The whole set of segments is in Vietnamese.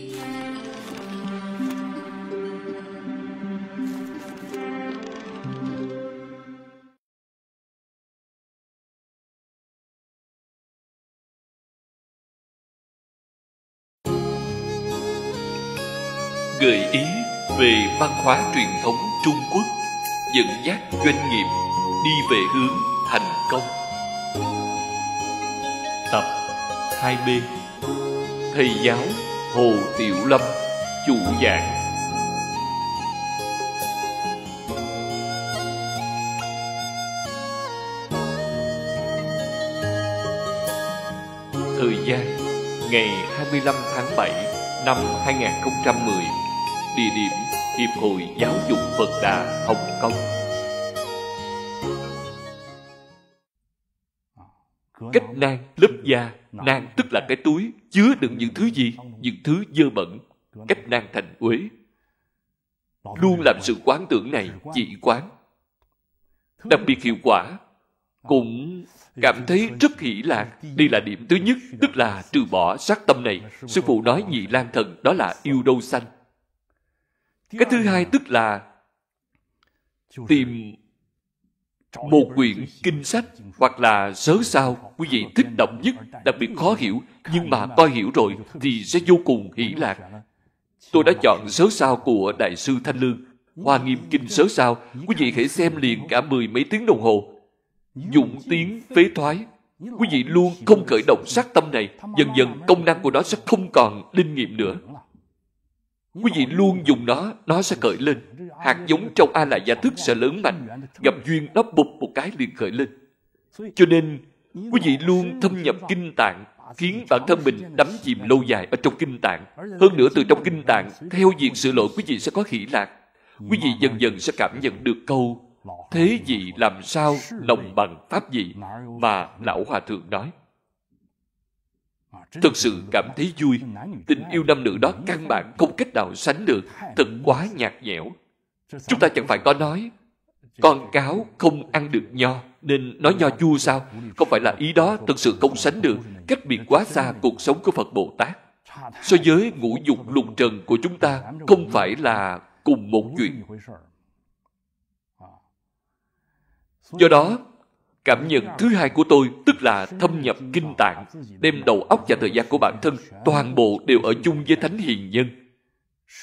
gợi ý về văn hóa truyền thống Trung Quốc dẫn dắt doanh nghiệp đi về hướng thành công. Tập 2B Thầy giáo Hồ Tiểu Lâm chủ giảng Thời gian ngày 25 tháng 7 năm 2010 Địa điểm Hiệp hội Giáo dục Phật Đà Hồng Kông cách nang lớp da nang tức là cái túi chứa đựng những thứ gì những thứ dơ bẩn cách nang thành uế luôn làm sự quán tưởng này chỉ quán đặc biệt hiệu quả cũng cảm thấy rất hỷ lạc đây là điểm thứ nhất tức là trừ bỏ sát tâm này sư phụ nói nhị lan thần đó là yêu đâu xanh cái thứ hai tức là tìm một quyển kinh sách hoặc là sớ sao quý vị thích đọc nhất đặc biệt khó hiểu nhưng mà coi hiểu rồi thì sẽ vô cùng hỷ lạc tôi đã chọn sớ sao của đại sư thanh lương hoa nghiêm kinh sớ sao quý vị hãy xem liền cả mười mấy tiếng đồng hồ dụng tiếng phế thoái quý vị luôn không khởi động sát tâm này dần dần công năng của nó sẽ không còn linh nghiệm nữa Quý vị luôn dùng nó, nó sẽ cởi lên. Hạt giống trong A la gia thức sẽ lớn mạnh. Gặp duyên nó bụp một cái liền cởi lên. Cho nên, quý vị luôn thâm nhập kinh tạng, khiến bản thân mình đắm chìm lâu dài ở trong kinh tạng. Hơn nữa từ trong kinh tạng, theo diện sự lỗi quý vị sẽ có hỷ lạc. Quý vị dần dần sẽ cảm nhận được câu Thế gì làm sao lòng bằng pháp gì mà Lão Hòa Thượng nói. Thực sự cảm thấy vui. Tình yêu nam nữ đó căn bản không cách nào sánh được. Thật quá nhạt nhẽo. Chúng ta chẳng phải có nói con cáo không ăn được nho nên nói nho chua sao? Không phải là ý đó thực sự không sánh được. Cách biệt quá xa cuộc sống của Phật Bồ Tát. So với ngũ dục lục trần của chúng ta không phải là cùng một chuyện. Do đó, Cảm nhận thứ hai của tôi tức là thâm nhập kinh tạng, đem đầu óc và thời gian của bản thân toàn bộ đều ở chung với thánh hiền nhân.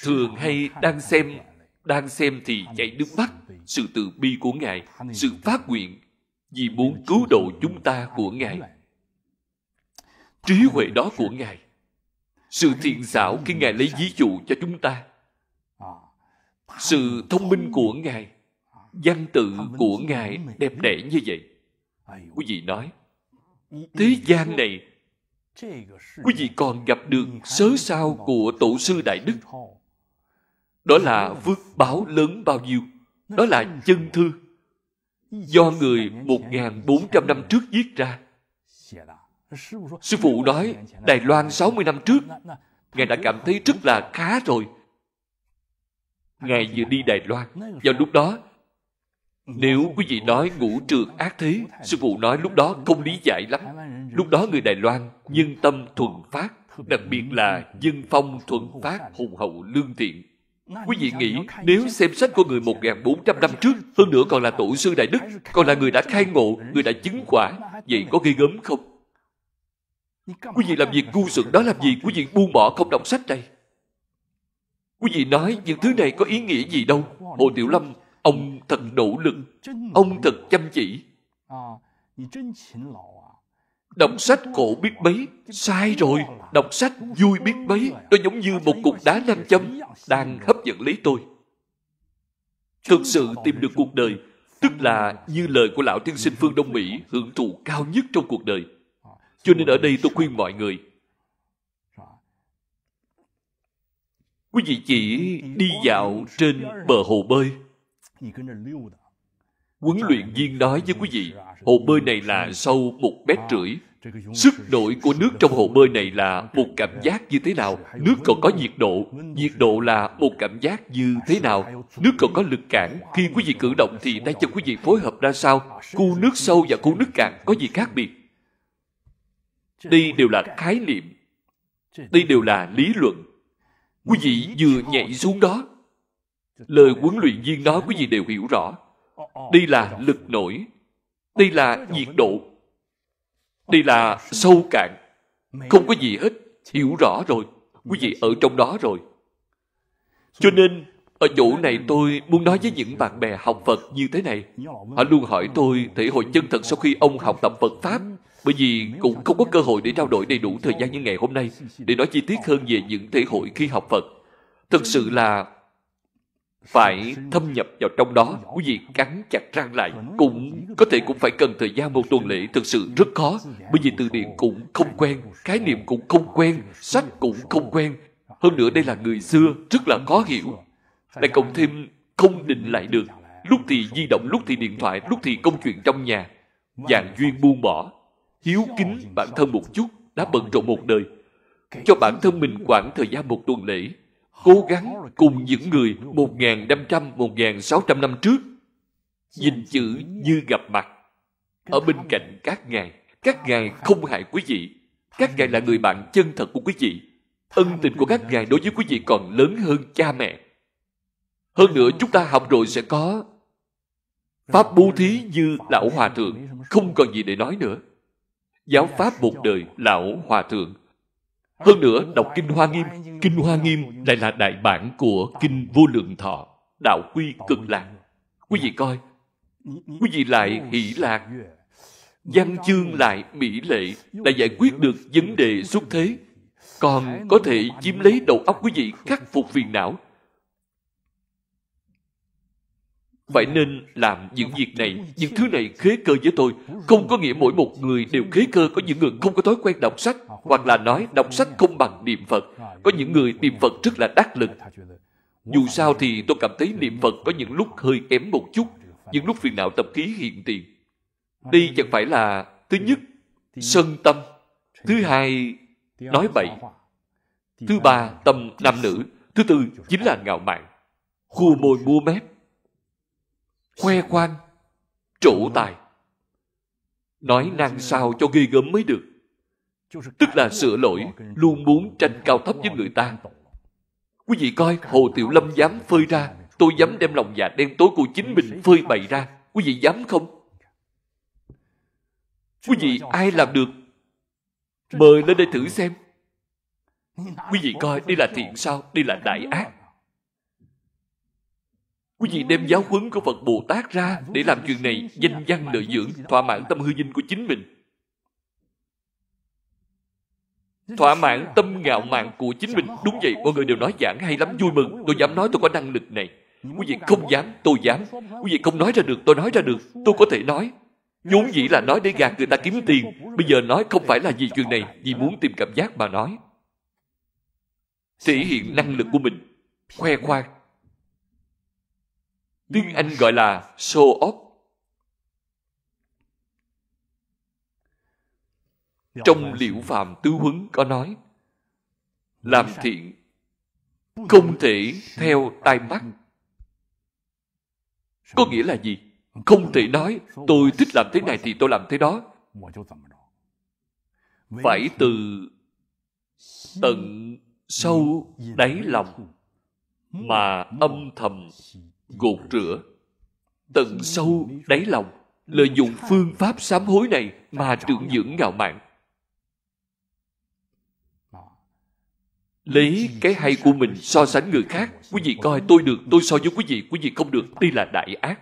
Thường hay đang xem, đang xem thì chảy nước mắt, sự từ bi của Ngài, sự phát nguyện vì muốn cứu độ chúng ta của Ngài. Trí huệ đó của Ngài, sự thiện xảo khi Ngài lấy ví dụ cho chúng ta, sự thông minh của Ngài, văn tự của Ngài đẹp đẽ như vậy Quý vị nói, thế gian này, quý vị còn gặp được sớ sao của tổ sư Đại Đức. Đó là phước báo lớn bao nhiêu. Đó là chân thư do người 1.400 năm trước viết ra. Sư phụ nói, Đài Loan 60 năm trước, Ngài đã cảm thấy rất là khá rồi. Ngài vừa đi Đài Loan, vào lúc đó, nếu quý vị nói ngũ trường ác thế, sư phụ nói lúc đó không lý giải lắm. Lúc đó người Đài Loan nhân tâm thuần phát, đặc biệt là dân phong thuần phát hùng hậu lương thiện. Quý vị nghĩ nếu xem sách của người 1400 năm trước, hơn nữa còn là tổ sư Đại Đức, còn là người đã khai ngộ, người đã chứng quả, vậy có gây gớm không? Quý vị làm việc ngu xuẩn đó làm gì? Quý vị buông bỏ không đọc sách đây Quý vị nói những thứ này có ý nghĩa gì đâu. Hồ Tiểu Lâm Ông thật nỗ lực, ông thật chăm chỉ. Đọc sách cổ biết mấy, sai rồi. Đọc sách vui biết mấy, nó giống như một cục đá nam châm đang hấp dẫn lấy tôi. Thực sự tìm được cuộc đời, tức là như lời của Lão thiên Sinh Phương Đông Mỹ hưởng thụ cao nhất trong cuộc đời. Cho nên ở đây tôi khuyên mọi người, quý vị chỉ đi dạo trên bờ hồ bơi Huấn luyện viên nói với quý vị, hồ bơi này là sâu một mét rưỡi. Sức nổi của nước trong hồ bơi này là một cảm giác như thế nào? Nước còn có nhiệt độ. Nhiệt độ là một cảm giác như thế nào? Nước còn có lực cản. Khi quý vị cử động thì tay chân quý vị phối hợp ra sao? Khu nước sâu và khu nước cạn có gì khác biệt? Đây đều là khái niệm. Đây đều là lý luận. Quý vị vừa nhảy xuống đó lời huấn luyện viên nói quý vị đều hiểu rõ đây là lực nổi đây là nhiệt độ đây là sâu cạn không có gì hết hiểu rõ rồi quý vị ở trong đó rồi cho nên ở chỗ này tôi muốn nói với những bạn bè học Phật như thế này. Họ luôn hỏi tôi thể hội chân thật sau khi ông học tập Phật Pháp. Bởi vì cũng không có cơ hội để trao đổi đầy đủ thời gian như ngày hôm nay để nói chi tiết hơn về những thể hội khi học Phật. Thực sự là phải thâm nhập vào trong đó quý vị cắn chặt răng lại cũng có thể cũng phải cần thời gian một tuần lễ thực sự rất khó bởi vì từ điển cũng không quen khái niệm cũng không quen sách cũng không quen hơn nữa đây là người xưa rất là khó hiểu lại cộng thêm không định lại được lúc thì di động lúc thì điện thoại lúc thì công chuyện trong nhà dạng vâng, vâng. duyên buông bỏ hiếu kính bản thân một chút đã bận rộn một đời cho bản thân mình khoảng thời gian một tuần lễ cố gắng cùng những người 1.500-1.600 năm trước nhìn chữ như gặp mặt ở bên cạnh các ngài các ngài không hại quý vị các ngài là người bạn chân thật của quý vị ân tình của các ngài đối với quý vị còn lớn hơn cha mẹ hơn nữa chúng ta học rồi sẽ có pháp bố thí như lão hòa thượng không còn gì để nói nữa giáo pháp một đời lão hòa thượng hơn nữa, đọc Kinh Hoa Nghiêm. Kinh Hoa Nghiêm lại là đại bản của Kinh Vô Lượng Thọ, Đạo Quy Cực Lạc. Quý vị coi, quý vị lại hỷ lạc, văn chương lại mỹ lệ, đã giải quyết được vấn đề xuất thế. Còn có thể chiếm lấy đầu óc quý vị khắc phục phiền não, Phải nên làm những việc này, những thứ này khế cơ với tôi. Không có nghĩa mỗi một người đều khế cơ có những người không có thói quen đọc sách, hoặc là nói đọc sách không bằng niệm Phật. Có những người niệm Phật rất là đắc lực. Dù sao thì tôi cảm thấy niệm Phật có những lúc hơi kém một chút, những lúc phiền não tập khí hiện tiền. Đây chẳng phải là thứ nhất, sân tâm. Thứ hai, nói bậy. Thứ ba, tâm nam nữ. Thứ tư, chính là ngạo mạn. khu môi mua mép khoe khoang trổ tài nói năng sao cho ghê gớm mới được tức là sửa lỗi luôn muốn tranh cao thấp với người ta quý vị coi hồ tiểu lâm dám phơi ra tôi dám đem lòng dạ đen tối của chính mình phơi bày ra quý vị dám không quý vị ai làm được mời lên đây thử xem quý vị coi đây là thiện sao đây là đại ác Quý vị đem giáo huấn của Phật Bồ Tát ra để làm chuyện này danh văn lợi dưỡng, thỏa mãn tâm hư dinh của chính mình. Thỏa mãn tâm ngạo mạn của chính mình. Đúng vậy, mọi người đều nói giảng hay lắm, vui mừng. Tôi dám nói tôi có năng lực này. Quý vị không dám, tôi dám. Quý vị không nói ra được, tôi nói ra được. Tôi có thể nói. Vốn dĩ là nói để gạt người ta kiếm tiền. Bây giờ nói không phải là vì chuyện này, vì muốn tìm cảm giác mà nói. Thể hiện năng lực của mình. Khoe khoang Tiếng Anh gọi là show off. Trong liễu phàm tứ huấn có nói Làm thiện Không thể theo tai mắt Có nghĩa là gì? Không thể nói Tôi thích làm thế này thì tôi làm thế đó Phải từ Tận sâu đáy lòng Mà âm thầm gột rửa tận sâu đáy lòng lợi dụng phương pháp sám hối này mà trưởng dưỡng ngạo mạn lấy cái hay của mình so sánh người khác quý vị coi tôi được tôi so với quý vị quý vị không được đây là đại ác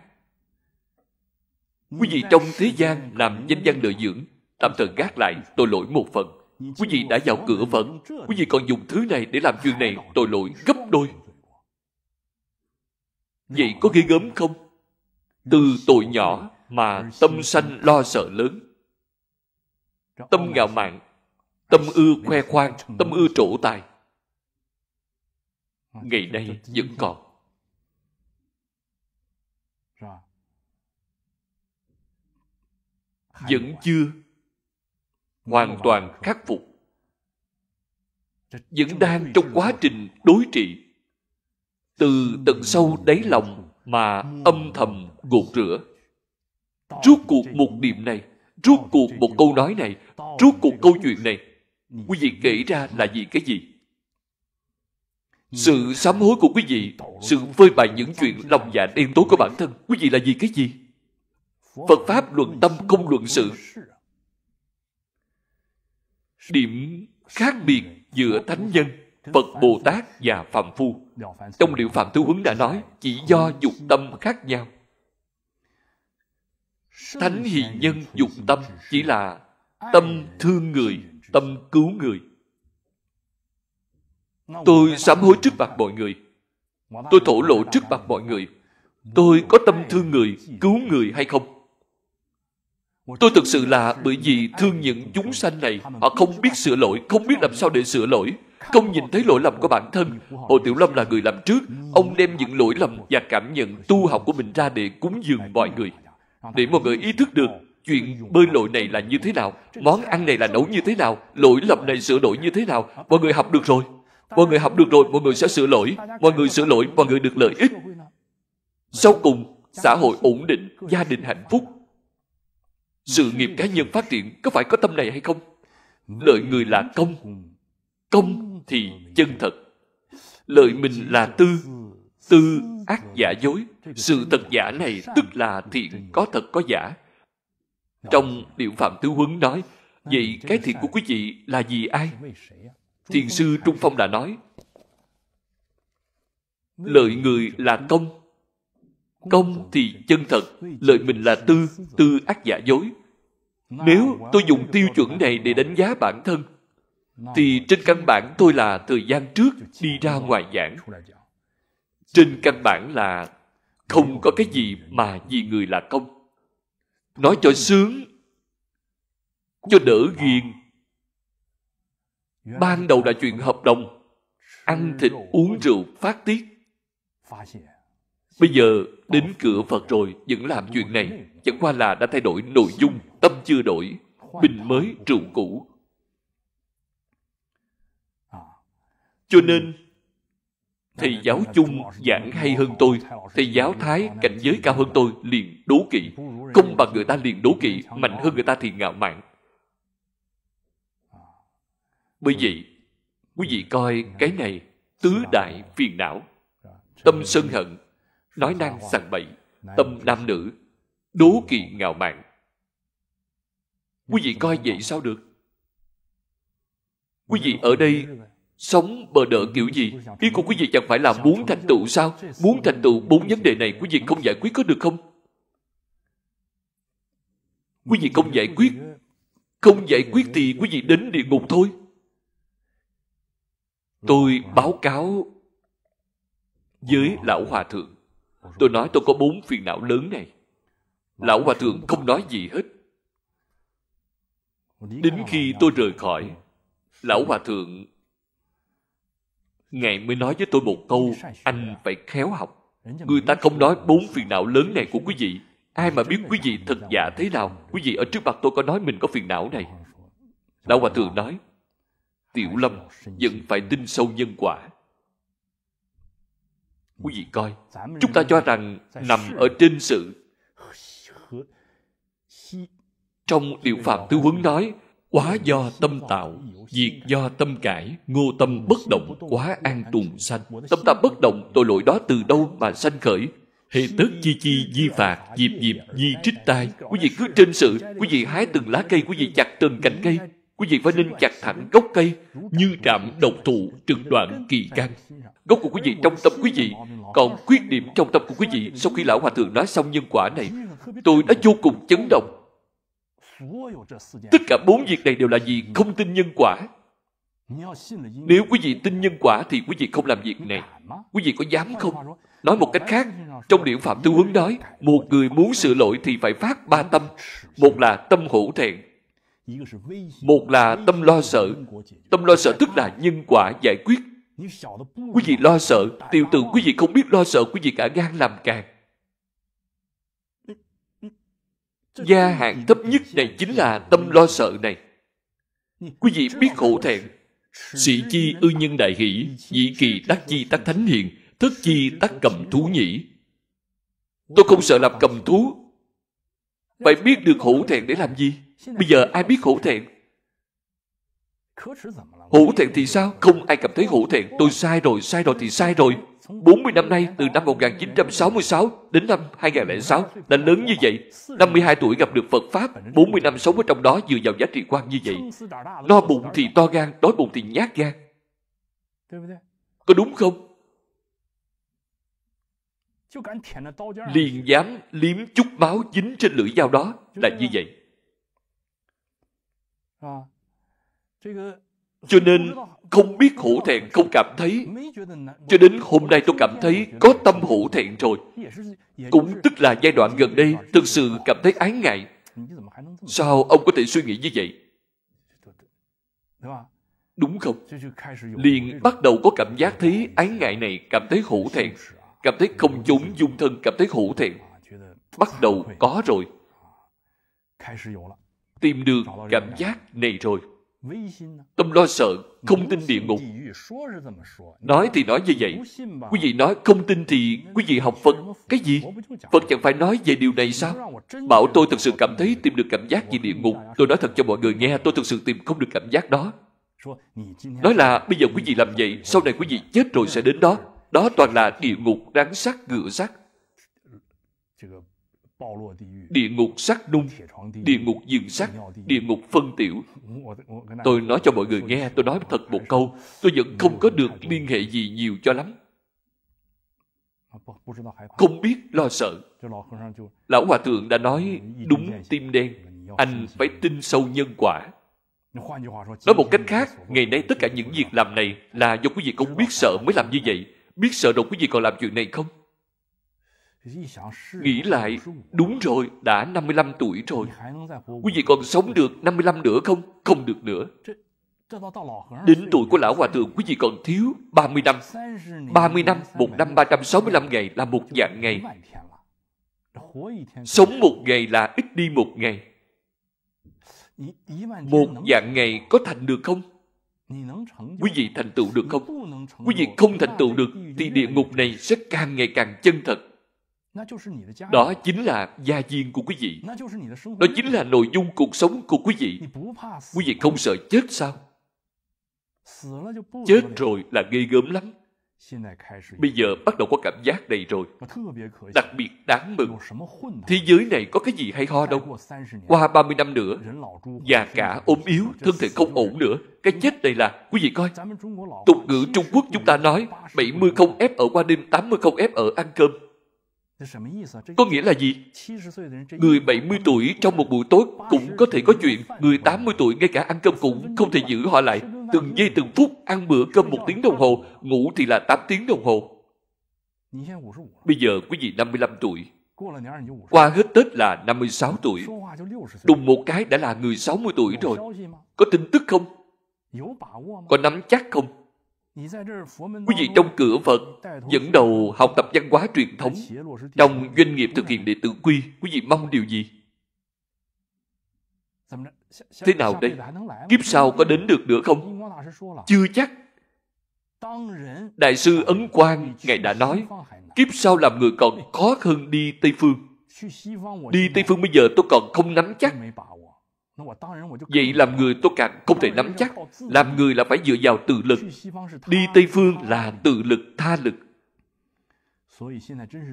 quý vị trong thế gian làm danh văn lợi dưỡng tạm thời gác lại tội lỗi một phần quý vị đã vào cửa vẫn, quý vị còn dùng thứ này để làm chuyện này tội lỗi gấp đôi vậy có ghê gớm không từ tội nhỏ mà tâm sanh lo sợ lớn tâm ngạo mạn tâm ưa khoe khoang tâm ưa trổ tài ngày nay vẫn còn vẫn chưa hoàn toàn khắc phục vẫn đang trong quá trình đối trị từ tận sâu đáy lòng mà âm thầm gột rửa. Rốt cuộc một điểm này, rốt cuộc một câu nói này, rốt cuộc câu chuyện này, quý vị kể ra là gì cái gì? Sự sám hối của quý vị, sự phơi bày những chuyện lòng dạ đen tối của bản thân, quý vị là gì cái gì? Phật Pháp luận tâm không luận sự. Điểm khác biệt giữa thánh nhân Phật Bồ Tát và Phạm Phu. Trong Liệu Phạm Thứ Huấn đã nói, chỉ do dục tâm khác nhau. Thánh hiền nhân dục tâm chỉ là tâm thương người, tâm cứu người. Tôi sám hối trước mặt mọi người. Tôi thổ lộ trước mặt mọi người. Tôi có tâm thương người, cứu người hay không? Tôi thực sự là bởi vì thương những chúng sanh này, họ không biết sửa lỗi, không biết làm sao để sửa lỗi không nhìn thấy lỗi lầm của bản thân. Hồ Tiểu Lâm là người làm trước, ông đem những lỗi lầm và cảm nhận tu học của mình ra để cúng dường mọi người. Để mọi người ý thức được chuyện bơi lội này là như thế nào, món ăn này là nấu như thế nào, lỗi lầm này sửa đổi như thế nào, mọi người học được rồi. Mọi người học được rồi, mọi người sẽ sửa lỗi. Mọi người sửa lỗi, mọi người được lợi ích. Sau cùng, xã hội ổn định, gia đình hạnh phúc. Sự nghiệp cá nhân phát triển có phải có tâm này hay không? Lợi người là công. Công thì chân thật lợi mình là tư tư ác giả dối sự thật giả này tức là thiện có thật có giả trong điệu phạm tứ huấn nói vậy cái thiện của quý vị là gì ai thiền sư trung phong đã nói lợi người là công công thì chân thật lợi mình là tư tư ác giả dối nếu tôi dùng tiêu chuẩn này để đánh giá bản thân thì trên căn bản tôi là thời gian trước đi ra ngoài giảng trên căn bản là không có cái gì mà vì người là công nói cho sướng cho đỡ ghiền ban đầu là chuyện hợp đồng ăn thịt uống rượu phát tiết bây giờ đến cửa phật rồi vẫn làm chuyện này chẳng qua là đã thay đổi nội dung tâm chưa đổi bình mới rượu cũ cho nên thầy giáo chung giảng hay hơn tôi thầy giáo thái cảnh giới cao hơn tôi liền đố kỵ không bằng người ta liền đố kỵ mạnh hơn người ta thì ngạo mạn bởi vậy quý vị coi cái này tứ đại phiền não tâm sân hận nói năng sằng bậy tâm nam nữ đố kỵ ngạo mạn quý vị coi vậy sao được quý vị ở đây Sống bờ đỡ kiểu gì? Ý của quý vị chẳng phải là muốn thành tựu sao? Muốn thành tựu bốn vấn đề này quý vị không giải quyết có được không? Quý vị không giải quyết. Không giải quyết thì quý vị đến địa ngục thôi. Tôi báo cáo với Lão Hòa Thượng. Tôi nói tôi có bốn phiền não lớn này. Lão Hòa Thượng không nói gì hết. Đến khi tôi rời khỏi, Lão Hòa Thượng Ngài mới nói với tôi một câu Anh phải khéo học Người ta không nói bốn phiền não lớn này của quý vị Ai mà biết quý vị thật giả thế nào Quý vị ở trước mặt tôi có nói mình có phiền não này Lão Hòa Thượng nói Tiểu Lâm vẫn phải tin sâu nhân quả Quý vị coi Chúng ta cho rằng nằm ở trên sự Trong Liệu Phạm Tư Huấn nói quá do tâm tạo diệt do tâm cải ngô tâm bất động quá an tùng sanh tâm ta bất động tội lỗi đó từ đâu mà sanh khởi hệ tức chi chi di phạt diệp diệp di trích tai quý vị cứ trên sự quý vị hái từng lá cây quý vị chặt từng cành cây quý vị phải nên chặt thẳng gốc cây như trạm độc thụ trực đoạn kỳ căn gốc của quý vị trong tâm quý vị còn khuyết điểm trong tâm của quý vị sau khi lão hòa thượng nói xong nhân quả này tôi đã vô cùng chấn động Tất cả bốn việc này đều là gì? Không tin nhân quả. Nếu quý vị tin nhân quả thì quý vị không làm việc này. Quý vị có dám không? Nói một cách khác, trong điển Phạm Tư Huấn nói, một người muốn sửa lỗi thì phải phát ba tâm. Một là tâm hữu thẹn, một là tâm lo sợ. Tâm lo sợ tức là nhân quả giải quyết. Quý vị lo sợ, tiêu từ quý vị không biết lo sợ, quý vị cả gan làm càng. Gia hạn thấp nhất này chính là tâm lo sợ này. Quý vị biết khổ thẹn. Sĩ chi ư nhân đại hỷ, dị kỳ đắc chi tác thánh hiền, thất chi tác cầm thú nhĩ. Tôi không sợ làm cầm thú. Phải biết được hổ thẹn để làm gì? Bây giờ ai biết hổ thẹn? Hổ thẹn thì sao? Không ai cảm thấy hổ thẹn. Tôi sai rồi, sai rồi thì sai rồi. 40 năm nay, từ năm 1966 đến năm 2006, đã lớn như vậy. 52 tuổi gặp được Phật Pháp, 40 năm sống ở trong đó dựa vào giá trị quan như vậy. No bụng thì to gan, đói bụng thì nhát gan. Có đúng không? Liền dám liếm chút máu dính trên lưỡi dao đó là như vậy. Cho nên không biết hổ thẹn không cảm thấy. Cho đến hôm nay tôi cảm thấy có tâm hổ thẹn rồi. Cũng tức là giai đoạn gần đây thực sự cảm thấy ái ngại. Sao ông có thể suy nghĩ như vậy? Đúng không? Liền bắt đầu có cảm giác thấy ái ngại này, cảm thấy hổ thẹn, cảm thấy không chúng dung thân, cảm thấy hổ thẹn. Bắt đầu có rồi. Tìm được cảm giác này rồi. Tâm lo sợ, không tin địa ngục. Nói thì nói như vậy. Quý vị nói không tin thì quý vị học Phật. Cái gì? Phật chẳng phải nói về điều này sao? Bảo tôi thực sự cảm thấy tìm được cảm giác gì địa ngục. Tôi nói thật cho mọi người nghe, tôi thực sự tìm không được cảm giác đó. Nói là bây giờ quý vị làm vậy, sau này quý vị chết rồi sẽ đến đó. Đó toàn là địa ngục, rắn sắt, ngựa sắt địa ngục sắc nung, địa ngục dừng sắc, địa ngục phân tiểu. Tôi nói cho mọi người nghe, tôi nói thật một câu, tôi vẫn không có được liên hệ gì nhiều cho lắm. Không biết lo sợ. Lão Hòa Thượng đã nói đúng tim đen, anh phải tin sâu nhân quả. Nói một cách khác, ngày nay tất cả những việc làm này là do quý vị không biết sợ mới làm như vậy. Biết sợ rồi quý vị còn làm chuyện này không? Nghĩ lại, đúng rồi, đã 55 tuổi rồi. Quý vị còn sống được 55 nữa không? Không được nữa. Đến tuổi của Lão Hòa Thượng quý vị còn thiếu 30 năm. 30 năm, một năm 365 ngày là một dạng ngày. Sống một ngày là ít đi một ngày. Một dạng ngày có thành được không? Quý vị thành tựu được không? Quý vị không thành tựu được thì địa ngục này sẽ càng ngày càng chân thật. Đó chính là gia viên của quý vị. Đó chính là nội dung cuộc sống của quý vị. Quý vị không sợ chết sao? Chết rồi là ghê gớm lắm. Bây giờ bắt đầu có cảm giác này rồi. Đặc biệt đáng mừng. Thế giới này có cái gì hay ho đâu. Qua 30 năm nữa, già cả ốm yếu, thân thể không ổn nữa. Cái chết này là, quý vị coi, tục ngữ Trung Quốc chúng ta nói 70 không ép ở qua đêm, 80 không ép ở ăn cơm có nghĩa là gì? Người 70 tuổi trong một buổi tối cũng có thể có chuyện. Người 80 tuổi ngay cả ăn cơm cũng không thể giữ họ lại. Từng giây từng phút ăn bữa cơm một tiếng đồng hồ, ngủ thì là 8 tiếng đồng hồ. Bây giờ quý vị 55 tuổi, qua hết Tết là 56 tuổi. Đùng một cái đã là người 60 tuổi rồi. Có tin tức không? Có nắm chắc không? Quý vị trong cửa Phật dẫn đầu học tập văn hóa truyền thống trong doanh nghiệp thực hiện đệ tử quy. Quý vị mong điều gì? Thế nào đây? Kiếp sau có đến được nữa không? Chưa chắc. Đại sư Ấn Quang Ngài đã nói Kiếp sau làm người còn khó hơn đi Tây Phương Đi Tây Phương bây giờ tôi còn không nắm chắc Vậy làm người tôi càng không thể nắm chắc. Làm người là phải dựa vào tự lực. Đi Tây Phương là tự lực, tha lực.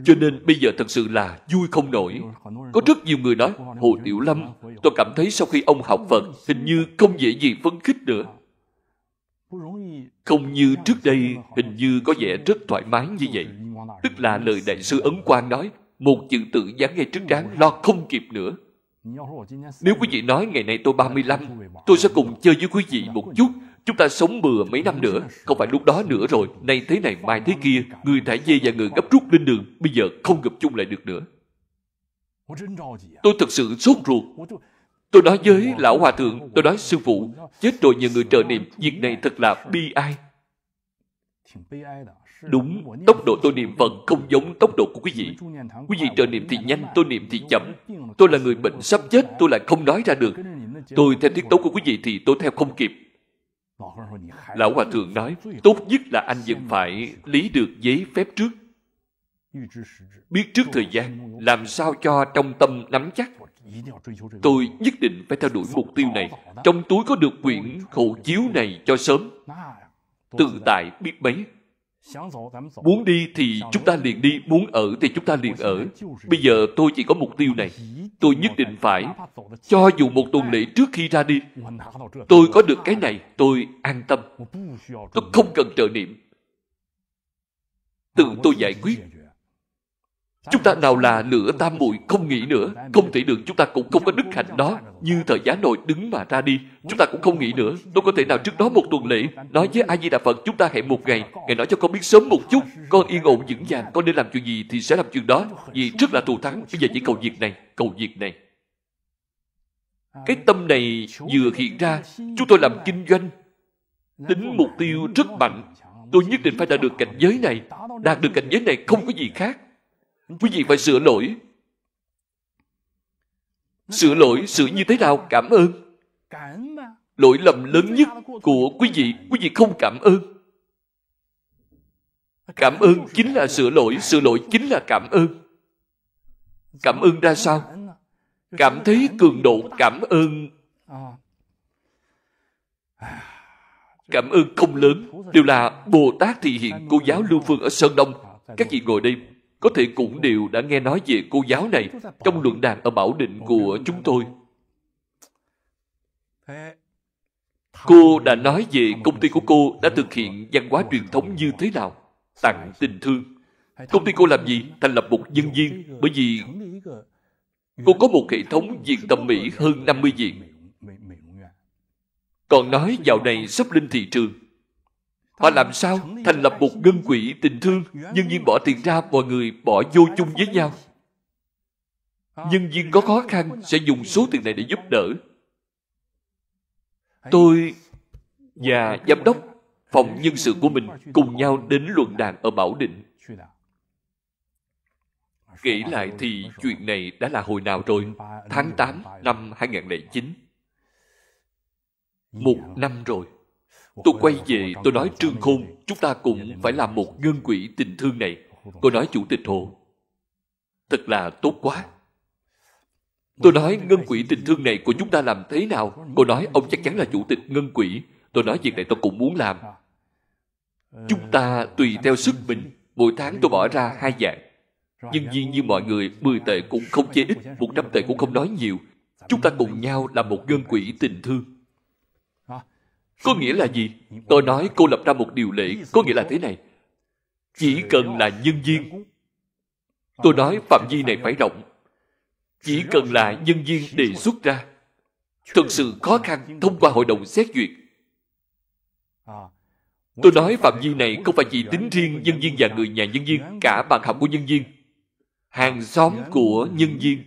Cho nên bây giờ thật sự là vui không nổi. Có rất nhiều người nói, Hồ Tiểu Lâm, tôi cảm thấy sau khi ông học Phật, hình như không dễ gì phấn khích nữa. À, không như trước đây, hình như có vẻ rất thoải mái như vậy. Tức là lời đại sư Ấn Quang nói, một chữ tự dán ngay trước trán lo không kịp nữa. Nếu quý vị nói ngày nay tôi 35, tôi sẽ cùng chơi với quý vị một chút. Chúng ta sống bừa mấy năm nữa, không phải lúc đó nữa rồi. Nay thế này, mai thế kia, người thả dê và người gấp rút lên đường, bây giờ không gặp chung lại được nữa. Tôi thật sự sốt ruột. Tôi nói với Lão Hòa Thượng, tôi nói sư phụ, chết rồi nhờ người trợ niệm, việc này thật là bi ai. Đúng, tốc độ tôi niệm Phật không giống tốc độ của quý vị. Quý vị trợ niệm thì nhanh, tôi niệm thì chậm. Tôi là người bệnh sắp chết, tôi lại không nói ra được. Tôi theo tiết tấu của quý vị thì tôi theo không kịp. Lão Hòa Thượng nói, tốt nhất là anh vẫn phải lý được giấy phép trước. Biết trước thời gian, làm sao cho trong tâm nắm chắc. Tôi nhất định phải theo đuổi mục tiêu này. Trong túi có được quyển hộ chiếu này cho sớm. Tự tại biết mấy, Muốn đi thì chúng ta liền đi, muốn ở thì chúng ta liền ở. Bây giờ tôi chỉ có mục tiêu này. Tôi nhất định phải, cho dù một tuần lễ trước khi ra đi, tôi có được cái này, tôi an tâm. Tôi không cần trợ niệm. Tự tôi giải quyết, Chúng ta nào là nửa tam muội không nghĩ nữa, không thể được chúng ta cũng không có đức hạnh đó. Như thời giá nội đứng mà ra đi, chúng ta cũng không nghĩ nữa. Tôi có thể nào trước đó một tuần lễ, nói với ai di Đà Phật chúng ta hẹn một ngày, ngày nói cho con biết sớm một chút, con yên ổn vững vàng, con nên làm chuyện gì thì sẽ làm chuyện đó. Vì trước là thù thắng, bây giờ chỉ cầu việc này, cầu việc này. Cái tâm này vừa hiện ra, chúng tôi làm kinh doanh, tính mục tiêu rất mạnh. Tôi nhất định phải đạt được cảnh giới này, đạt được cảnh giới này không có gì khác Quý vị phải sửa lỗi. Sửa lỗi, sửa như thế nào? Cảm ơn. Lỗi lầm lớn nhất của quý vị, quý vị không cảm ơn. Cảm ơn chính là sửa lỗi, sửa lỗi chính là cảm ơn. Cảm ơn ra sao? Cảm thấy cường độ cảm ơn cảm ơn không lớn đều là bồ tát thị hiện cô giáo lưu phương ở sơn đông các vị ngồi đây có thể cũng đều đã nghe nói về cô giáo này trong luận đàn ở Bảo Định của chúng tôi. Cô đã nói về công ty của cô đã thực hiện văn hóa truyền thống như thế nào, tặng tình thương. Công ty cô làm gì? Thành lập một nhân viên bởi vì cô có một hệ thống diện tâm mỹ hơn 50 viện. Còn nói dạo này sắp lên thị trường, Họ làm sao thành lập một ngân quỹ tình thương Nhân viên bỏ tiền ra mọi người bỏ vô chung với nhau Nhân viên có khó khăn sẽ dùng số tiền này để giúp đỡ Tôi và giám đốc phòng nhân sự của mình cùng nhau đến luận đàn ở Bảo Định Kể lại thì chuyện này đã là hồi nào rồi? Tháng 8 năm 2009 Một năm rồi Tôi quay về tôi nói Trương Khôn Chúng ta cũng phải làm một ngân quỹ tình thương này Cô nói chủ tịch hồ Thật là tốt quá Tôi nói ngân quỹ tình thương này của chúng ta làm thế nào Cô nói ông chắc chắn là chủ tịch ngân quỹ Tôi nói việc này tôi cũng muốn làm Chúng ta tùy theo sức mình Mỗi tháng tôi bỏ ra hai dạng Nhân viên như mọi người 10 tệ cũng không chê ít 100 tệ cũng không nói nhiều Chúng ta cùng nhau làm một ngân quỹ tình thương có nghĩa là gì? Tôi nói cô lập ra một điều lệ, có nghĩa là thế này. Chỉ cần là nhân viên. Tôi nói phạm vi này phải rộng. Chỉ cần là nhân viên đề xuất ra. Thực sự khó khăn thông qua hội đồng xét duyệt. Tôi nói phạm vi này không phải chỉ tính riêng nhân viên và người nhà nhân viên, cả bàn học của nhân viên, hàng xóm của nhân viên.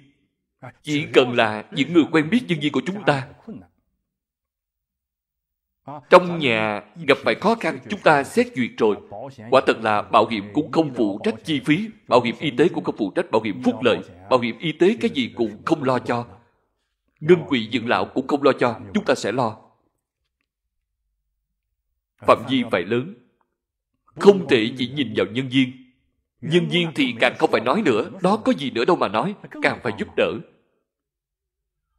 Chỉ cần là những người quen biết nhân viên của chúng ta Ờ, trong nhà gặp phải khó khăn chúng ta xét duyệt rồi quả thật là bảo hiểm cũng không phụ trách chi phí bảo hiểm y tế cũng không phụ trách bảo hiểm phúc lợi bảo hiểm y tế cái gì cũng không lo cho ngân quỹ dưỡng lão cũng không lo cho chúng ta sẽ lo phạm vi phải lớn không thể chỉ nhìn vào nhân viên nhân viên thì càng không phải nói nữa đó có gì nữa đâu mà nói càng phải giúp đỡ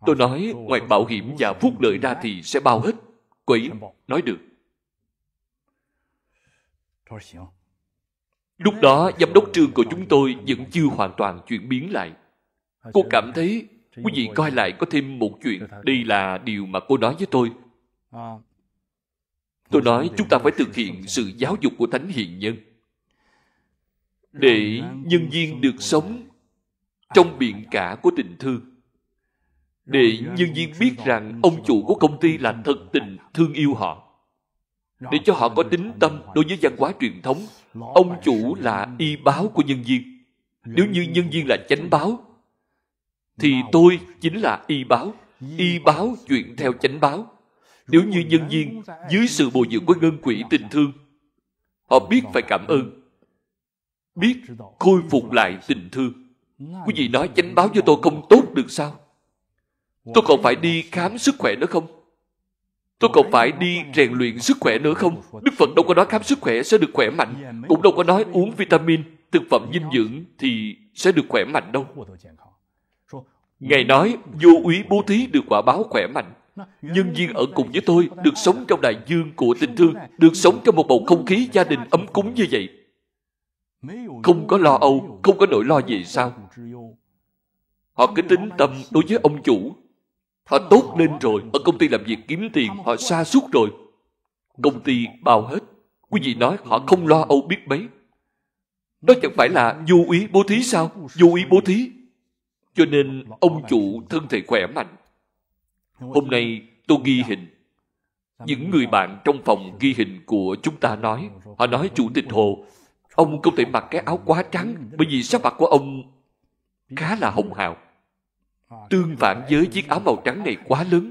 tôi nói ngoài bảo hiểm và phúc lợi ra thì sẽ bao hết quỷ nói được lúc đó giám đốc trường của chúng tôi vẫn chưa hoàn toàn chuyển biến lại cô cảm thấy quý vị coi lại có thêm một chuyện đây là điều mà cô nói với tôi ờ. tôi nói chúng ta phải thực hiện sự giáo dục của thánh hiện nhân để nhân viên được sống trong biển cả của tình thương để nhân viên biết rằng ông chủ của công ty là thật tình thương yêu họ để cho họ có tính tâm đối với văn hóa truyền thống ông chủ là y báo của nhân viên nếu như nhân viên là chánh báo thì tôi chính là y báo y báo chuyện theo chánh báo nếu như nhân viên dưới sự bồi dưỡng của ngân quỹ tình thương họ biết phải cảm ơn biết khôi phục lại tình thương quý vị nói chánh báo với tôi không tốt được sao tôi còn phải đi khám sức khỏe nữa không tôi còn phải đi rèn luyện sức khỏe nữa không đức phật đâu có nói khám sức khỏe sẽ được khỏe mạnh cũng đâu có nói uống vitamin thực phẩm dinh dưỡng thì sẽ được khỏe mạnh đâu ngài nói vô úy bố thí được quả báo khỏe mạnh nhân viên ở cùng với tôi được sống trong đại dương của tình thương được sống trong một bầu không khí gia đình ấm cúng như vậy không có lo âu không có nỗi lo gì sao họ cứ tính tâm đối với ông chủ Họ tốt lên rồi, ở công ty làm việc kiếm tiền, họ xa suốt rồi. Công ty bao hết. Quý vị nói họ không lo âu biết mấy. Đó chẳng phải là vô ý bố thí sao? Vô ý bố thí. Cho nên ông chủ thân thể khỏe mạnh. Hôm nay tôi ghi hình. Những người bạn trong phòng ghi hình của chúng ta nói, họ nói chủ tịch Hồ, ông không thể mặc cái áo quá trắng bởi vì sắc mặt của ông khá là hồng hào. Tương phản với chiếc áo màu trắng này quá lớn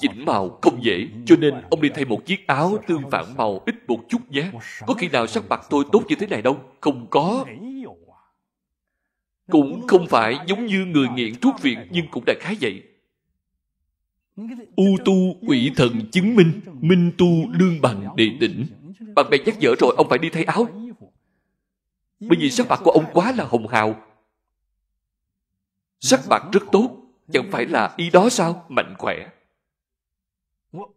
Chỉnh màu không dễ Cho nên ông đi thay một chiếc áo tương phản màu ít một chút nhé Có khi nào sắc mặt tôi tốt như thế này đâu Không có Cũng không phải giống như người nghiện thuốc viện Nhưng cũng đã khá vậy U tu quỷ thần chứng minh Minh tu lương bằng đệ tỉnh Bạn bè nhắc nhở rồi ông phải đi thay áo Bởi vì sắc mặt của ông quá là hồng hào Sắc mặt rất tốt Chẳng phải là ý đó sao Mạnh khỏe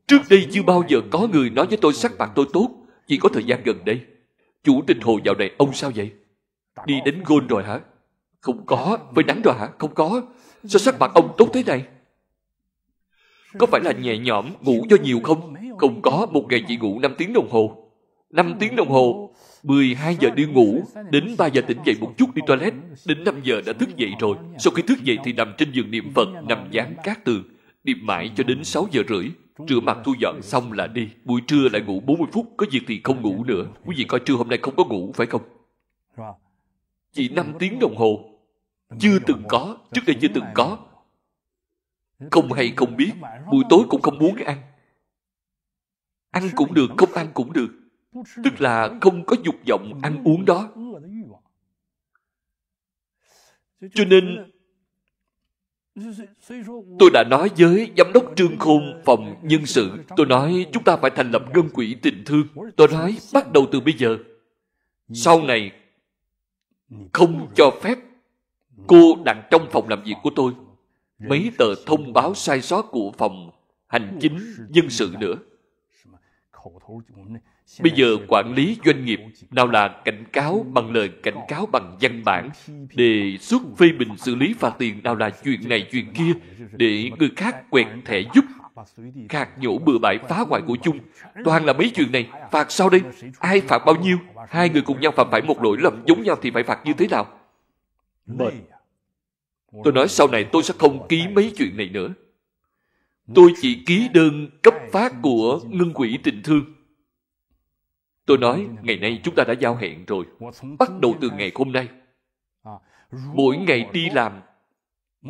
Trước đây chưa bao giờ có người nói với tôi sắc mặt tôi tốt Chỉ có thời gian gần đây Chủ tịch Hồ dạo này ông sao vậy Đi đến gôn rồi hả Không có, với nắng rồi hả Không có, sao sắc mặt ông tốt thế này Có phải là nhẹ nhõm Ngủ do nhiều không Không có, một ngày chỉ ngủ 5 tiếng đồng hồ 5 tiếng đồng hồ 12 giờ đi ngủ, đến 3 giờ tỉnh dậy một chút đi toilet, đến 5 giờ đã thức dậy rồi. Sau khi thức dậy thì nằm trên giường niệm Phật, nằm dán cát tường, niệm mãi cho đến 6 giờ rưỡi. Rửa mặt thu dọn xong là đi. Buổi trưa lại ngủ 40 phút, có việc thì không ngủ nữa. Quý vị coi trưa hôm nay không có ngủ, phải không? Chỉ 5 tiếng đồng hồ. Chưa từng có, trước đây chưa từng có. Không hay không biết, buổi tối cũng không muốn ăn. Ăn cũng được, không ăn cũng được tức là không có dục vọng ăn uống đó cho nên tôi đã nói với giám đốc trương khôn phòng nhân sự tôi nói chúng ta phải thành lập ngân quỹ tình thương tôi nói bắt đầu từ bây giờ sau này không cho phép cô đặng trong phòng làm việc của tôi mấy tờ thông báo sai sót của phòng hành chính nhân sự nữa Bây giờ quản lý doanh nghiệp nào là cảnh cáo bằng lời cảnh cáo bằng văn bản, đề xuất phê bình xử lý phạt tiền nào là chuyện này chuyện kia, để người khác quẹt thẻ giúp, khạc nhổ bừa bãi phá hoại của chung. Toàn là mấy chuyện này, phạt sao đây? Ai phạt bao nhiêu? Hai người cùng nhau phạm phải một lỗi lầm giống nhau thì phải phạt như thế nào? Mệt. Tôi nói sau này tôi sẽ không ký mấy chuyện này nữa. Tôi chỉ ký đơn cấp phát của ngân quỹ tình thương Tôi nói, ngày nay chúng ta đã giao hẹn rồi. Bắt đầu từ ngày hôm nay. Mỗi ngày đi làm,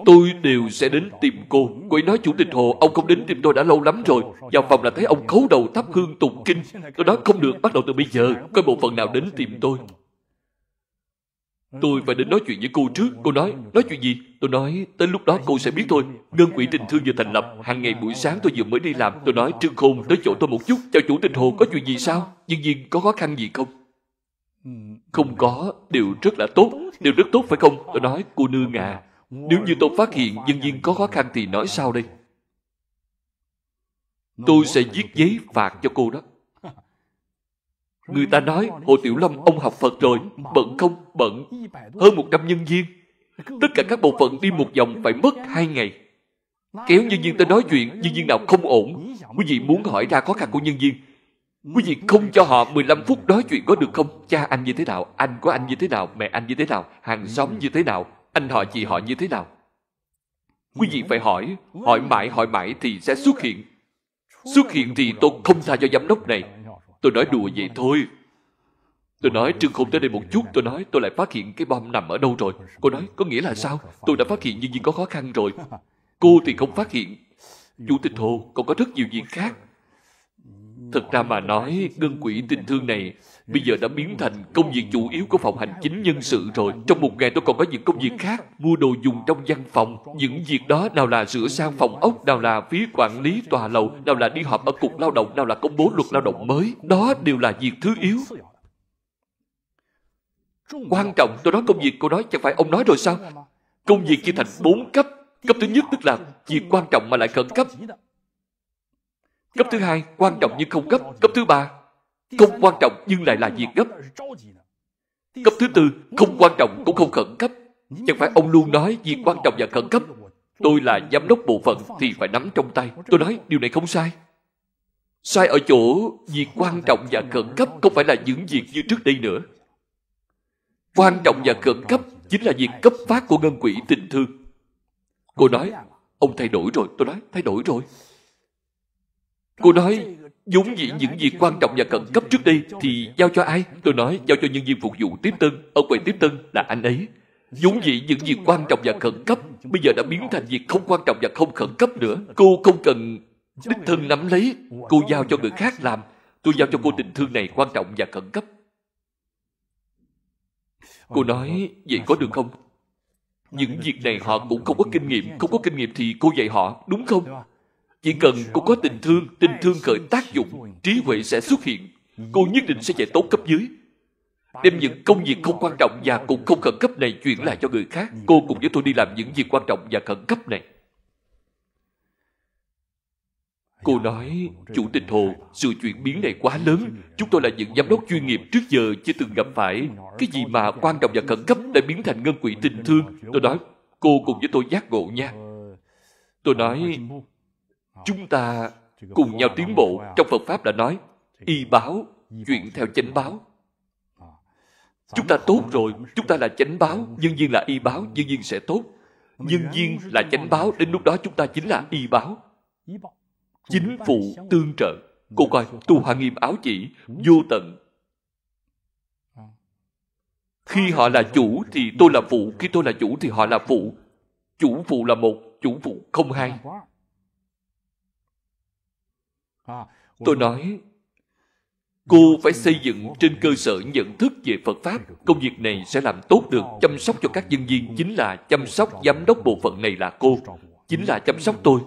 tôi đều sẽ đến tìm cô. Cô ấy nói chủ tịch Hồ, ông không đến tìm tôi đã lâu lắm rồi. Vào phòng là thấy ông khấu đầu thắp hương tụng kinh. Tôi nói không được, bắt đầu từ bây giờ. Có bộ phận nào đến tìm tôi. Tôi phải đến nói chuyện với cô trước. Cô nói, nói chuyện gì? Tôi nói, tới lúc đó cô sẽ biết thôi. Ngân quỹ tình thương vừa thành lập. Hàng ngày buổi sáng tôi vừa mới đi làm. Tôi nói, Trương Khôn, tới chỗ tôi một chút. Chào chủ tình hồ, có chuyện gì sao? Nhân viên có khó khăn gì không? Không có, điều rất là tốt. Điều rất tốt phải không? Tôi nói, cô nương à, nếu như tôi phát hiện nhân viên có khó khăn thì nói sao đây? Tôi sẽ viết giấy phạt cho cô đó. Người ta nói Hồ Tiểu Lâm ông học Phật rồi, bận không? Bận. Hơn một trăm nhân viên. Tất cả các bộ phận đi một vòng phải mất hai ngày. Kéo nhân viên ta nói chuyện, nhân viên nào không ổn. Quý vị muốn hỏi ra khó khăn của nhân viên. Quý vị không cho họ 15 phút nói chuyện có được không? Cha anh như thế nào? Anh của anh như thế nào? Mẹ anh như thế nào? Hàng xóm như thế nào? Anh họ chị họ như thế nào? Quý vị phải hỏi, hỏi mãi hỏi mãi thì sẽ xuất hiện. Xuất hiện thì tôi không tha cho giám đốc này, Tôi nói đùa vậy thôi. Tôi nói Trương Khôn tới đây một chút, tôi nói tôi lại phát hiện cái bom nằm ở đâu rồi. Cô nói, có nghĩa là sao? Tôi đã phát hiện nhưng viên có khó khăn rồi. Cô thì không phát hiện. Chủ tịch Hồ còn có rất nhiều việc khác. Thật ra mà nói, ngân quỹ tình thương này bây giờ đã biến thành công việc chủ yếu của phòng hành chính nhân sự rồi. Trong một ngày tôi còn có những công việc khác, mua đồ dùng trong văn phòng. Những việc đó nào là sửa sang phòng ốc, nào là phí quản lý tòa lầu, nào là đi họp ở cục lao động, nào là công bố luật lao động mới. Đó đều là việc thứ yếu. Quan trọng, tôi nói công việc cô nói, chẳng phải ông nói rồi sao? Công việc chia thành bốn cấp. Cấp thứ nhất tức là việc quan trọng mà lại khẩn cấp. Cấp thứ hai quan trọng nhưng không gấp. Cấp thứ ba không quan trọng nhưng lại là việc gấp. Cấp thứ tư không quan trọng cũng không khẩn cấp. Chẳng phải ông luôn nói việc quan trọng và khẩn cấp. Tôi là giám đốc bộ phận thì phải nắm trong tay. Tôi nói điều này không sai. Sai ở chỗ việc quan trọng và khẩn cấp không phải là những việc như trước đây nữa. Quan trọng và khẩn cấp chính là việc cấp phát của ngân quỹ tình thương. Cô nói, ông thay đổi rồi. Tôi nói, thay đổi rồi. Cô nói, vốn dĩ những việc quan trọng và cần cấp trước đây thì giao cho ai? Tôi nói, giao cho nhân viên phục vụ tiếp tân, ở quầy tiếp tân là anh ấy. Vốn dĩ những việc quan trọng và khẩn cấp bây giờ đã biến thành việc không quan trọng và không khẩn cấp nữa. Cô không cần đích thân nắm lấy, cô giao cho người khác làm. Tôi giao cho cô tình thương này quan trọng và khẩn cấp. Cô nói, vậy có được không? Những việc này họ cũng không có kinh nghiệm, không có kinh nghiệm thì cô dạy họ, đúng không? Chỉ cần cô có tình thương, tình thương khởi tác dụng, trí huệ sẽ xuất hiện. Cô nhất định sẽ giải tố cấp dưới. Đem những công việc không quan trọng và cũng không khẩn cấp này chuyển lại cho người khác. Cô cùng với tôi đi làm những việc quan trọng và khẩn cấp này. Cô nói, Chủ tịch Hồ, sự chuyển biến này quá lớn. Chúng tôi là những giám đốc chuyên nghiệp trước giờ chưa từng gặp phải. Cái gì mà quan trọng và khẩn cấp đã biến thành ngân quỹ tình thương. Tôi nói, cô cùng với tôi giác ngộ nha. Tôi nói, chúng ta cùng nhau tiến bộ trong phật pháp đã nói y báo chuyện theo chánh báo ờ. chúng ta tốt rồi chúng ta là chánh báo nhân viên là y báo nhân viên sẽ tốt nhân viên là chánh báo đến lúc đó chúng ta chính là y báo chính phụ tương trợ cô coi tu hoa nghiêm áo chỉ vô tận ờ. khi họ là chủ thì tôi là phụ khi tôi là chủ thì họ là phụ chủ phụ là một chủ phụ không hai À, tôi nói, cô phải xây dựng trên cơ sở nhận thức về Phật Pháp. Công việc này sẽ làm tốt được. Chăm sóc cho các nhân viên chính là chăm sóc giám đốc bộ phận này là cô. Chính là chăm sóc tôi.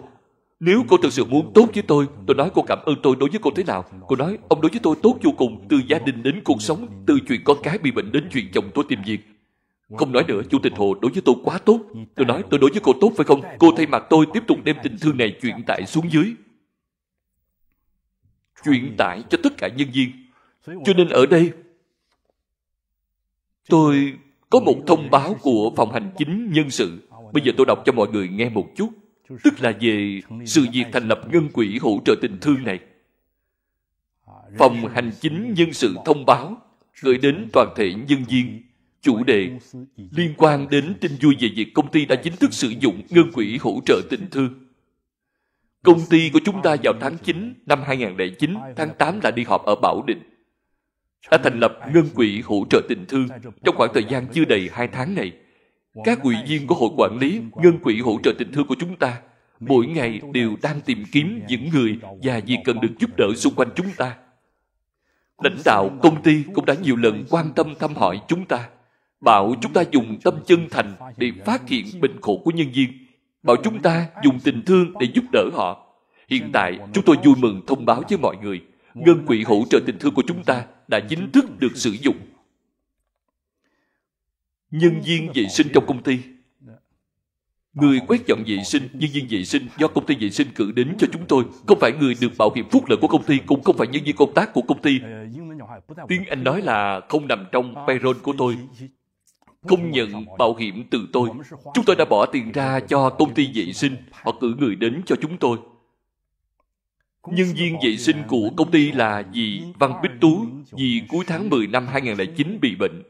Nếu cô thực sự muốn tốt với tôi, tôi nói cô cảm ơn tôi đối với cô thế nào. Cô nói, ông đối với tôi tốt vô cùng, từ gia đình đến cuộc sống, từ chuyện con cái bị bệnh đến chuyện chồng tôi tìm việc. Không nói nữa, Chủ tịch Hồ đối với tôi quá tốt. Tôi nói, tôi đối với cô tốt phải không? Cô thay mặt tôi tiếp tục đem tình thương này chuyển tải xuống dưới chuyển tải cho tất cả nhân viên cho nên ở đây tôi có một thông báo của phòng hành chính nhân sự bây giờ tôi đọc cho mọi người nghe một chút tức là về sự việc thành lập ngân quỹ hỗ trợ tình thương này phòng hành chính nhân sự thông báo gửi đến toàn thể nhân viên chủ đề liên quan đến tin vui về việc công ty đã chính thức sử dụng ngân quỹ hỗ trợ tình thương Công ty của chúng ta vào tháng 9 năm 2009, tháng 8 là đi họp ở Bảo Định. Đã thành lập ngân quỹ hỗ trợ tình thương trong khoảng thời gian chưa đầy 2 tháng này. Các ủy viên của hội quản lý ngân quỹ hỗ trợ tình thương của chúng ta mỗi ngày đều đang tìm kiếm những người và việc cần được giúp đỡ xung quanh chúng ta. Lãnh đạo công ty cũng đã nhiều lần quan tâm thăm hỏi chúng ta, bảo chúng ta dùng tâm chân thành để phát hiện bệnh khổ của nhân viên bảo chúng ta dùng tình thương để giúp đỡ họ. Hiện tại, chúng tôi vui mừng thông báo với mọi người, ngân quỹ hỗ trợ tình thương của chúng ta đã chính thức được sử dụng. Nhân viên vệ sinh trong công ty Người quét dọn vệ sinh, nhân viên vệ sinh do công ty vệ sinh cử đến cho chúng tôi không phải người được bảo hiểm phúc lợi của công ty cũng không phải nhân viên công tác của công ty. Tiếng Anh nói là không nằm trong payroll của tôi không nhận bảo hiểm từ tôi. Chúng tôi đã bỏ tiền ra cho công ty vệ sinh, họ cử người đến cho chúng tôi. Nhân viên vệ sinh của công ty là dì Văn Bích Tú, dì cuối tháng 10 năm 2009 bị bệnh.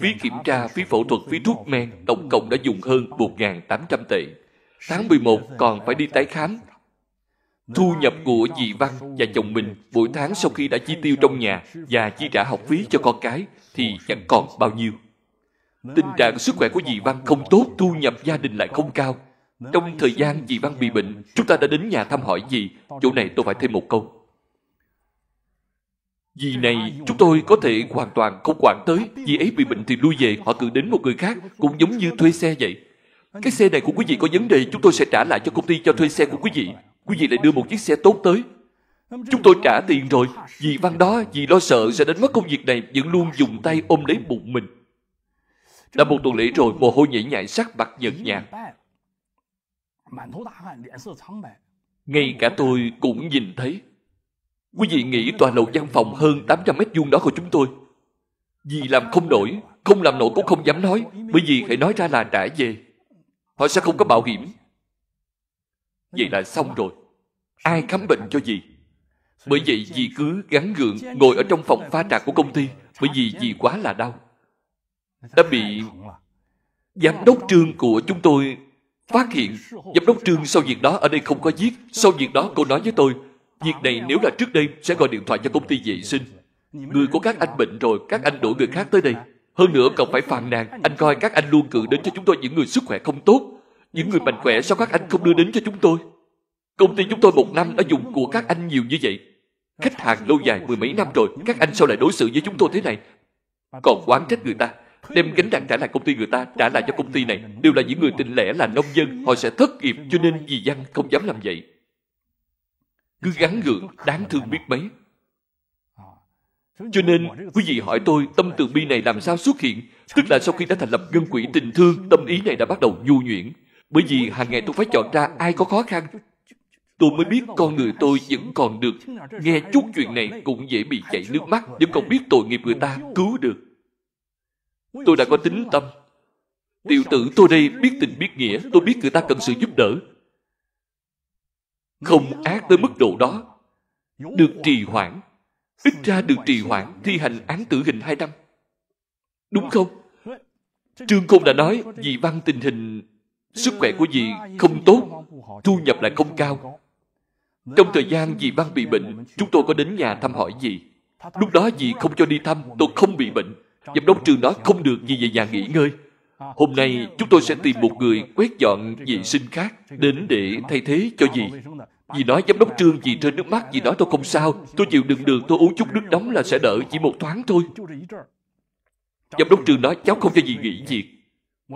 Phí kiểm tra, phí phẫu thuật, phí thuốc men, tổng cộng đã dùng hơn 1.800 tệ. Tháng 11 còn phải đi tái khám. Thu nhập của dì Văn và chồng mình mỗi tháng sau khi đã chi tiêu trong nhà và chi trả học phí cho con cái thì chẳng còn bao nhiêu. Tình trạng sức khỏe của dì Văn không tốt, thu nhập gia đình lại không cao. Trong thời gian dì Văn bị bệnh, chúng ta đã đến nhà thăm hỏi dì. Chỗ này tôi phải thêm một câu. Vì này chúng tôi có thể hoàn toàn không quản tới Vì ấy bị bệnh thì lui về Họ tự đến một người khác Cũng giống như thuê xe vậy Cái xe này của quý vị có vấn đề Chúng tôi sẽ trả lại cho công ty cho thuê xe của quý vị Quý vị lại đưa một chiếc xe tốt tới Chúng tôi trả tiền rồi Vì văn đó Vì lo sợ sẽ đánh mất công việc này Vẫn luôn dùng tay ôm lấy bụng mình đã một tuần lễ rồi, mồ hôi nhảy nhảy sắc mặt nhợt nhạt. Ngay cả tôi cũng nhìn thấy. Quý vị nghĩ tòa lầu văn phòng hơn 800 mét vuông đó của chúng tôi. Vì làm không nổi, không làm nổi cũng không dám nói, bởi vì hãy nói ra là trả về. Họ sẽ không có bảo hiểm. Vậy là xong rồi. Ai khám bệnh cho gì? Bởi vậy dì cứ gắn gượng ngồi ở trong phòng pha trà của công ty, bởi vì dì quá là đau đã bị giám dạ, đốc trương của chúng tôi phát hiện giám đốc trương sau việc đó ở đây không có giết sau việc đó cô nói với tôi việc này nếu là trước đây sẽ gọi điện thoại cho công ty vệ sinh người của các anh bệnh rồi các anh đổi người khác tới đây hơn nữa còn phải phàn nàn anh coi các anh luôn cử đến cho chúng tôi những người sức khỏe không tốt những người mạnh khỏe sao các anh không đưa đến cho chúng tôi công ty chúng tôi một năm đã dùng của các anh nhiều như vậy khách hàng lâu dài mười mấy năm rồi các anh sao lại đối xử với chúng tôi thế này còn oán trách người ta đem gánh nặng trả lại công ty người ta trả lại cho công ty này đều là những người tình lẻ là nông dân họ sẽ thất nghiệp cho nên vì văn không dám làm vậy cứ gắn gượng đáng thương biết mấy cho nên quý vị hỏi tôi tâm từ bi này làm sao xuất hiện tức là sau khi đã thành lập ngân quỹ tình thương tâm ý này đã bắt đầu nhu nhuyễn bởi vì hàng ngày tôi phải chọn ra ai có khó khăn tôi mới biết con người tôi vẫn còn được nghe chút chuyện này cũng dễ bị chảy nước mắt vẫn còn biết tội nghiệp người ta cứu được Tôi đã có tính tâm. Tiểu tử tôi đây biết tình biết nghĩa, tôi biết người ta cần sự giúp đỡ. Không ác tới mức độ đó. Được trì hoãn. Ít ra được trì hoãn thi hành án tử hình hai năm. Đúng không? Trương Khôn đã nói, vì văn tình hình sức khỏe của dì không tốt, thu nhập lại không cao. Trong thời gian dì Văn bị bệnh, chúng tôi có đến nhà thăm hỏi gì Lúc đó dì không cho đi thăm, tôi không bị bệnh. Giám đốc trường nói không được gì về nhà nghỉ ngơi. Hôm nay chúng tôi sẽ tìm một người quét dọn vệ sinh khác đến để thay thế cho dì. Dì nói giám đốc trương gì trên nước mắt, dì nói tôi không sao. Tôi chịu đựng được, tôi uống chút nước đóng là sẽ đỡ chỉ một thoáng thôi. Giám đốc trương nói cháu không cho dì nghỉ việc.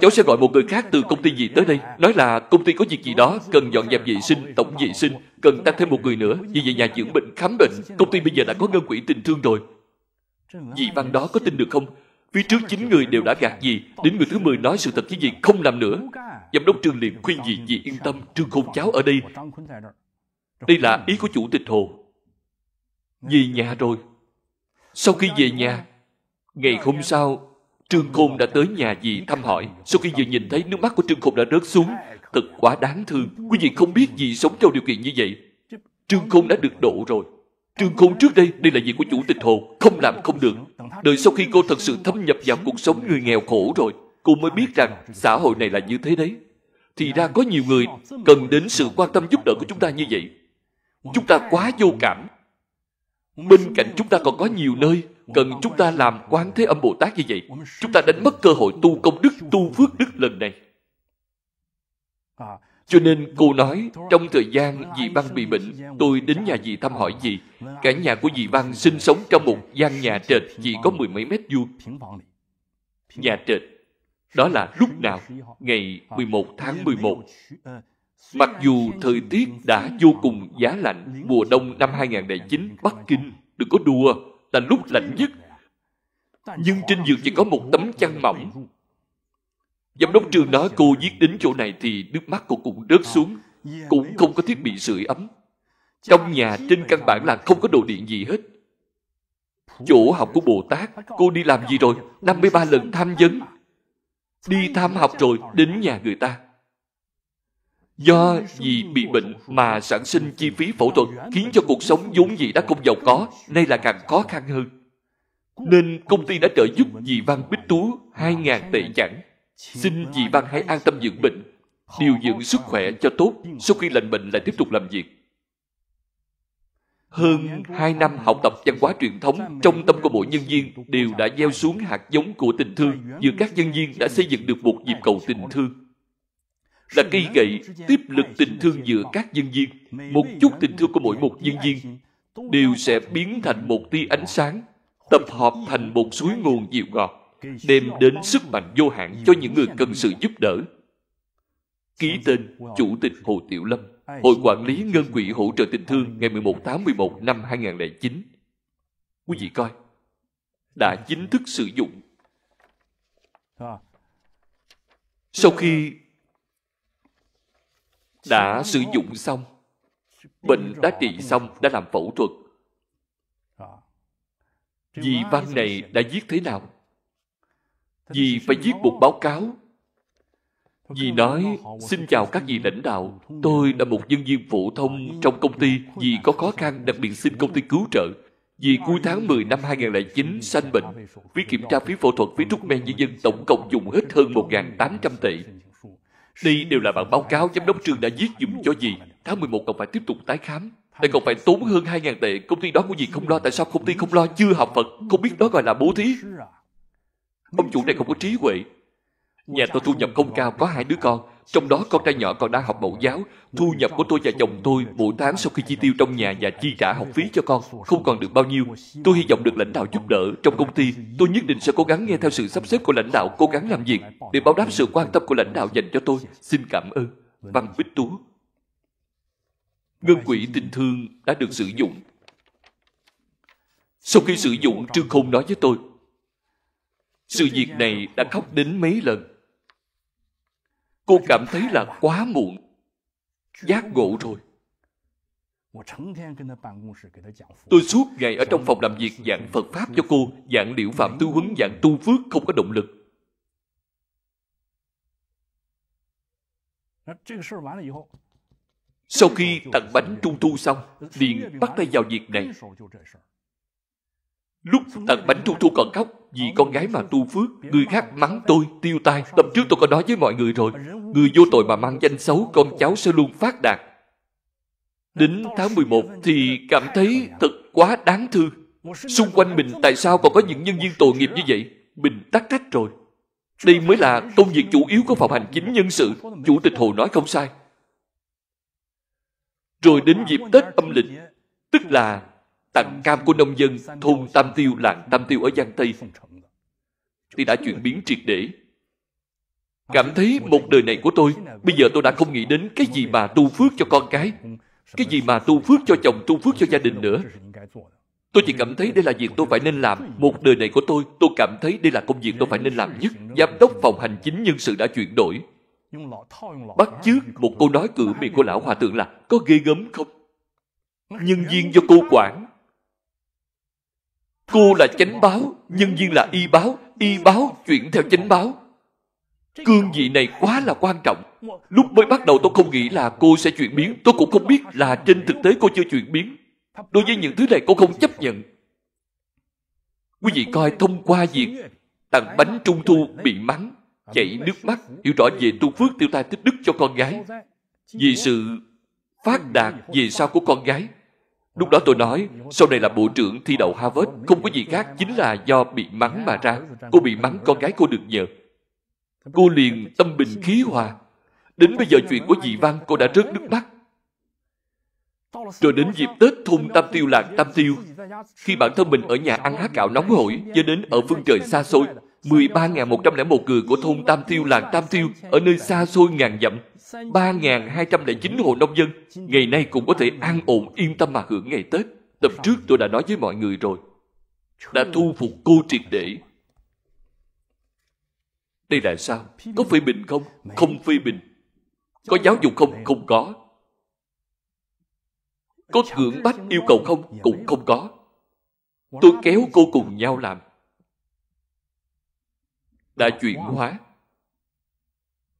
Cháu sẽ gọi một người khác từ công ty gì tới đây Nói là công ty có việc gì đó Cần dọn dẹp vệ sinh, tổng vệ sinh Cần tăng thêm một người nữa Vì về nhà dưỡng bệnh, khám bệnh Công ty bây giờ đã có ngân quỹ tình thương rồi Vị văn đó có tin được không? Phía trước chín người đều đã gạt gì Đến người thứ 10 nói sự thật với gì không làm nữa Giám đốc Trương liền khuyên gì gì yên tâm Trương Khôn cháu ở đây Đây là ý của chủ tịch Hồ Về nhà rồi Sau khi về nhà Ngày hôm sau Trương Khôn đã tới nhà dì thăm hỏi Sau khi vừa nhìn thấy nước mắt của Trương Khôn đã rớt xuống Thật quá đáng thương Quý vị không biết gì sống trong điều kiện như vậy Trương Khôn đã được độ rồi Trương Khôn trước đây, đây là việc của Chủ tịch Hồ, không làm không được. Đợi sau khi cô thật sự thâm nhập vào cuộc sống người nghèo khổ rồi, cô mới biết rằng xã hội này là như thế đấy. Thì ra có nhiều người cần đến sự quan tâm giúp đỡ của chúng ta như vậy. Chúng ta quá vô cảm. Bên cạnh chúng ta còn có nhiều nơi cần chúng ta làm quán thế âm Bồ Tát như vậy. Chúng ta đánh mất cơ hội tu công đức, tu phước đức lần này. Cho nên cô nói, trong thời gian dì Văn bị bệnh, tôi đến nhà dì thăm hỏi dì. Cả nhà của dì Văn sinh sống trong một gian nhà trệt chỉ có mười mấy mét vuông. Nhà trệt, đó là lúc nào? Ngày 11 tháng 11. Mặc dù thời tiết đã vô cùng giá lạnh, mùa đông năm 2009, Bắc Kinh, đừng có đùa, là lúc lạnh nhất. Nhưng trên giường chỉ có một tấm chăn mỏng, Giám đốc trường nói cô giết đến chỗ này thì nước mắt cô cũng rớt xuống. Cũng không có thiết bị sưởi ấm. Trong nhà trên căn bản là không có đồ điện gì hết. Chỗ học của Bồ Tát, cô đi làm gì rồi? 53 lần tham vấn. Đi tham học rồi, đến nhà người ta. Do vì bị bệnh mà sản sinh chi phí phẫu thuật khiến cho cuộc sống vốn gì đã không giàu có, nay là càng khó khăn hơn. Nên công ty đã trợ giúp dì Văn Bích Tú 2.000 tệ chẳng. Xin vị ban hãy an tâm dưỡng bệnh, điều dưỡng sức khỏe cho tốt sau khi lành bệnh lại tiếp tục làm việc. Hơn hai năm học tập văn hóa truyền thống trong tâm của mỗi nhân viên đều đã gieo xuống hạt giống của tình thương giữa các nhân viên đã xây dựng được một nhịp cầu tình thương là cây gậy tiếp lực tình thương giữa các nhân viên. Một chút tình thương của mỗi một nhân viên đều sẽ biến thành một tia ánh sáng, tập hợp thành một suối nguồn dịu ngọt đem đến sức mạnh vô hạn cho những người cần sự giúp đỡ. Ký tên Chủ tịch Hồ Tiểu Lâm, Hội Quản lý Ngân quỹ Hỗ trợ Tình thương ngày 11 tháng 11 năm 2009. Quý vị coi, đã chính thức sử dụng. Sau khi đã sử dụng xong, bệnh đã trị xong, đã làm phẫu thuật. Vì văn này đã viết thế nào? vì phải viết một báo cáo. vì nói, xin chào các vị lãnh đạo, tôi là một nhân viên phổ thông trong công ty, vì có khó khăn đặc biệt xin công ty cứu trợ. Vì cuối tháng 10 năm 2009 sanh bệnh, phí kiểm tra phí phẫu thuật phí thuốc men nhân dân tổng cộng dùng hết hơn 1.800 tỷ. Đây đều là bản báo cáo giám đốc trường đã viết dùm cho gì. Tháng 11 còn phải tiếp tục tái khám. Lại còn phải tốn hơn 2.000 tệ. Công ty đó của gì không lo. Tại sao công ty không lo chưa học Phật? Không biết đó gọi là bố thí. Ông chủ này không có trí huệ Nhà tôi thu nhập không cao có hai đứa con Trong đó con trai nhỏ còn đang học mẫu giáo Thu nhập của tôi và chồng tôi Mỗi tháng sau khi chi tiêu trong nhà và chi trả học phí cho con Không còn được bao nhiêu Tôi hy vọng được lãnh đạo giúp đỡ trong công ty Tôi nhất định sẽ cố gắng nghe theo sự sắp xếp của lãnh đạo Cố gắng làm việc để báo đáp sự quan tâm của lãnh đạo dành cho tôi Xin cảm ơn Văn Bích Tú Ngân quỷ tình thương đã được sử dụng Sau khi sử dụng Trương Khôn nói với tôi sự việc này đã khóc đến mấy lần cô cảm thấy là quá muộn giác ngộ rồi tôi suốt ngày ở trong phòng làm việc giảng phật pháp cho cô giảng liệu phạm tư huấn giảng tu phước không có động lực sau khi tặng bánh trung thu xong liền bắt tay vào việc này lúc tặng bánh trung thu còn khóc vì con gái mà tu phước người khác mắng tôi tiêu tai tập trước tôi có nói với mọi người rồi người vô tội mà mang danh xấu con cháu sẽ luôn phát đạt đến tháng 11 thì cảm thấy thật quá đáng thương xung quanh mình tại sao còn có những nhân viên tội nghiệp như vậy mình tắt trách rồi đây mới là công việc chủ yếu của phòng hành chính nhân sự chủ tịch hồ nói không sai rồi đến dịp tết âm lịch tức là tặng cam của nông dân thôn Tam Tiêu làng Tam Tiêu ở Giang Tây thì đã chuyển biến triệt để. Cảm thấy một đời này của tôi, bây giờ tôi đã không nghĩ đến cái gì mà tu phước cho con cái, cái gì mà tu phước cho chồng, tu phước cho gia đình nữa. Tôi chỉ cảm thấy đây là việc tôi phải nên làm. Một đời này của tôi, tôi cảm thấy đây là công việc tôi phải nên làm nhất. Giám đốc phòng hành chính nhân sự đã chuyển đổi. Bắt chước một câu nói cửa miệng của lão hòa thượng là có ghê gớm không? Nhân viên do cô quản Cô là chánh báo, nhân viên là y báo, y báo chuyển theo chánh báo. Cương vị này quá là quan trọng. Lúc mới bắt đầu tôi không nghĩ là cô sẽ chuyển biến, tôi cũng không biết là trên thực tế cô chưa chuyển biến. Đối với những thứ này cô không chấp nhận. Quý vị coi thông qua việc tặng bánh trung thu bị mắng, chảy nước mắt, hiểu rõ về tu phước tiêu tai tích đức cho con gái. Vì sự phát đạt về sau của con gái Lúc đó tôi nói, sau này là bộ trưởng thi đậu Harvard, không có gì khác, chính là do bị mắng mà ra. Cô bị mắng con gái cô được nhờ. Cô liền tâm bình khí hòa. Đến bây giờ chuyện của dị văn cô đã rớt nước mắt. Rồi đến dịp Tết thùng tam tiêu làng tam tiêu. Khi bản thân mình ở nhà ăn há gạo nóng hổi, cho đến ở phương trời xa xôi, 13.101 người của thôn Tam Tiêu làng Tam Tiêu ở nơi xa xôi ngàn dặm 3.209 hộ nông dân ngày nay cũng có thể an ổn yên tâm mà hưởng ngày Tết. Tập trước tôi đã nói với mọi người rồi. Đã thu phục cô triệt để. Đây là sao? Có phê bình không? Không phê bình. Có giáo dục không? Không có. Có cưỡng bách yêu cầu không? Cũng không có. Tôi kéo cô cùng nhau làm. Đã chuyển hóa.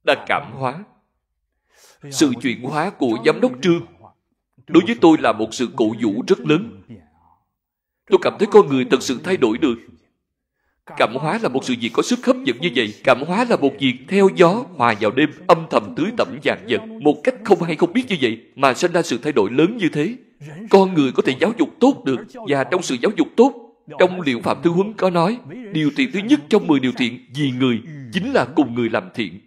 Đã cảm hóa sự chuyển hóa của giám đốc trương đối với tôi là một sự cổ vũ rất lớn. Tôi cảm thấy con người thật sự thay đổi được. Cảm hóa là một sự việc có sức hấp dẫn như vậy. Cảm hóa là một việc theo gió, hòa vào đêm, âm thầm tưới tẩm dạng vật. Một cách không hay không biết như vậy mà sinh ra sự thay đổi lớn như thế. Con người có thể giáo dục tốt được và trong sự giáo dục tốt trong liệu phạm thư huấn có nói điều thiện thứ nhất trong 10 điều thiện vì người chính là cùng người làm thiện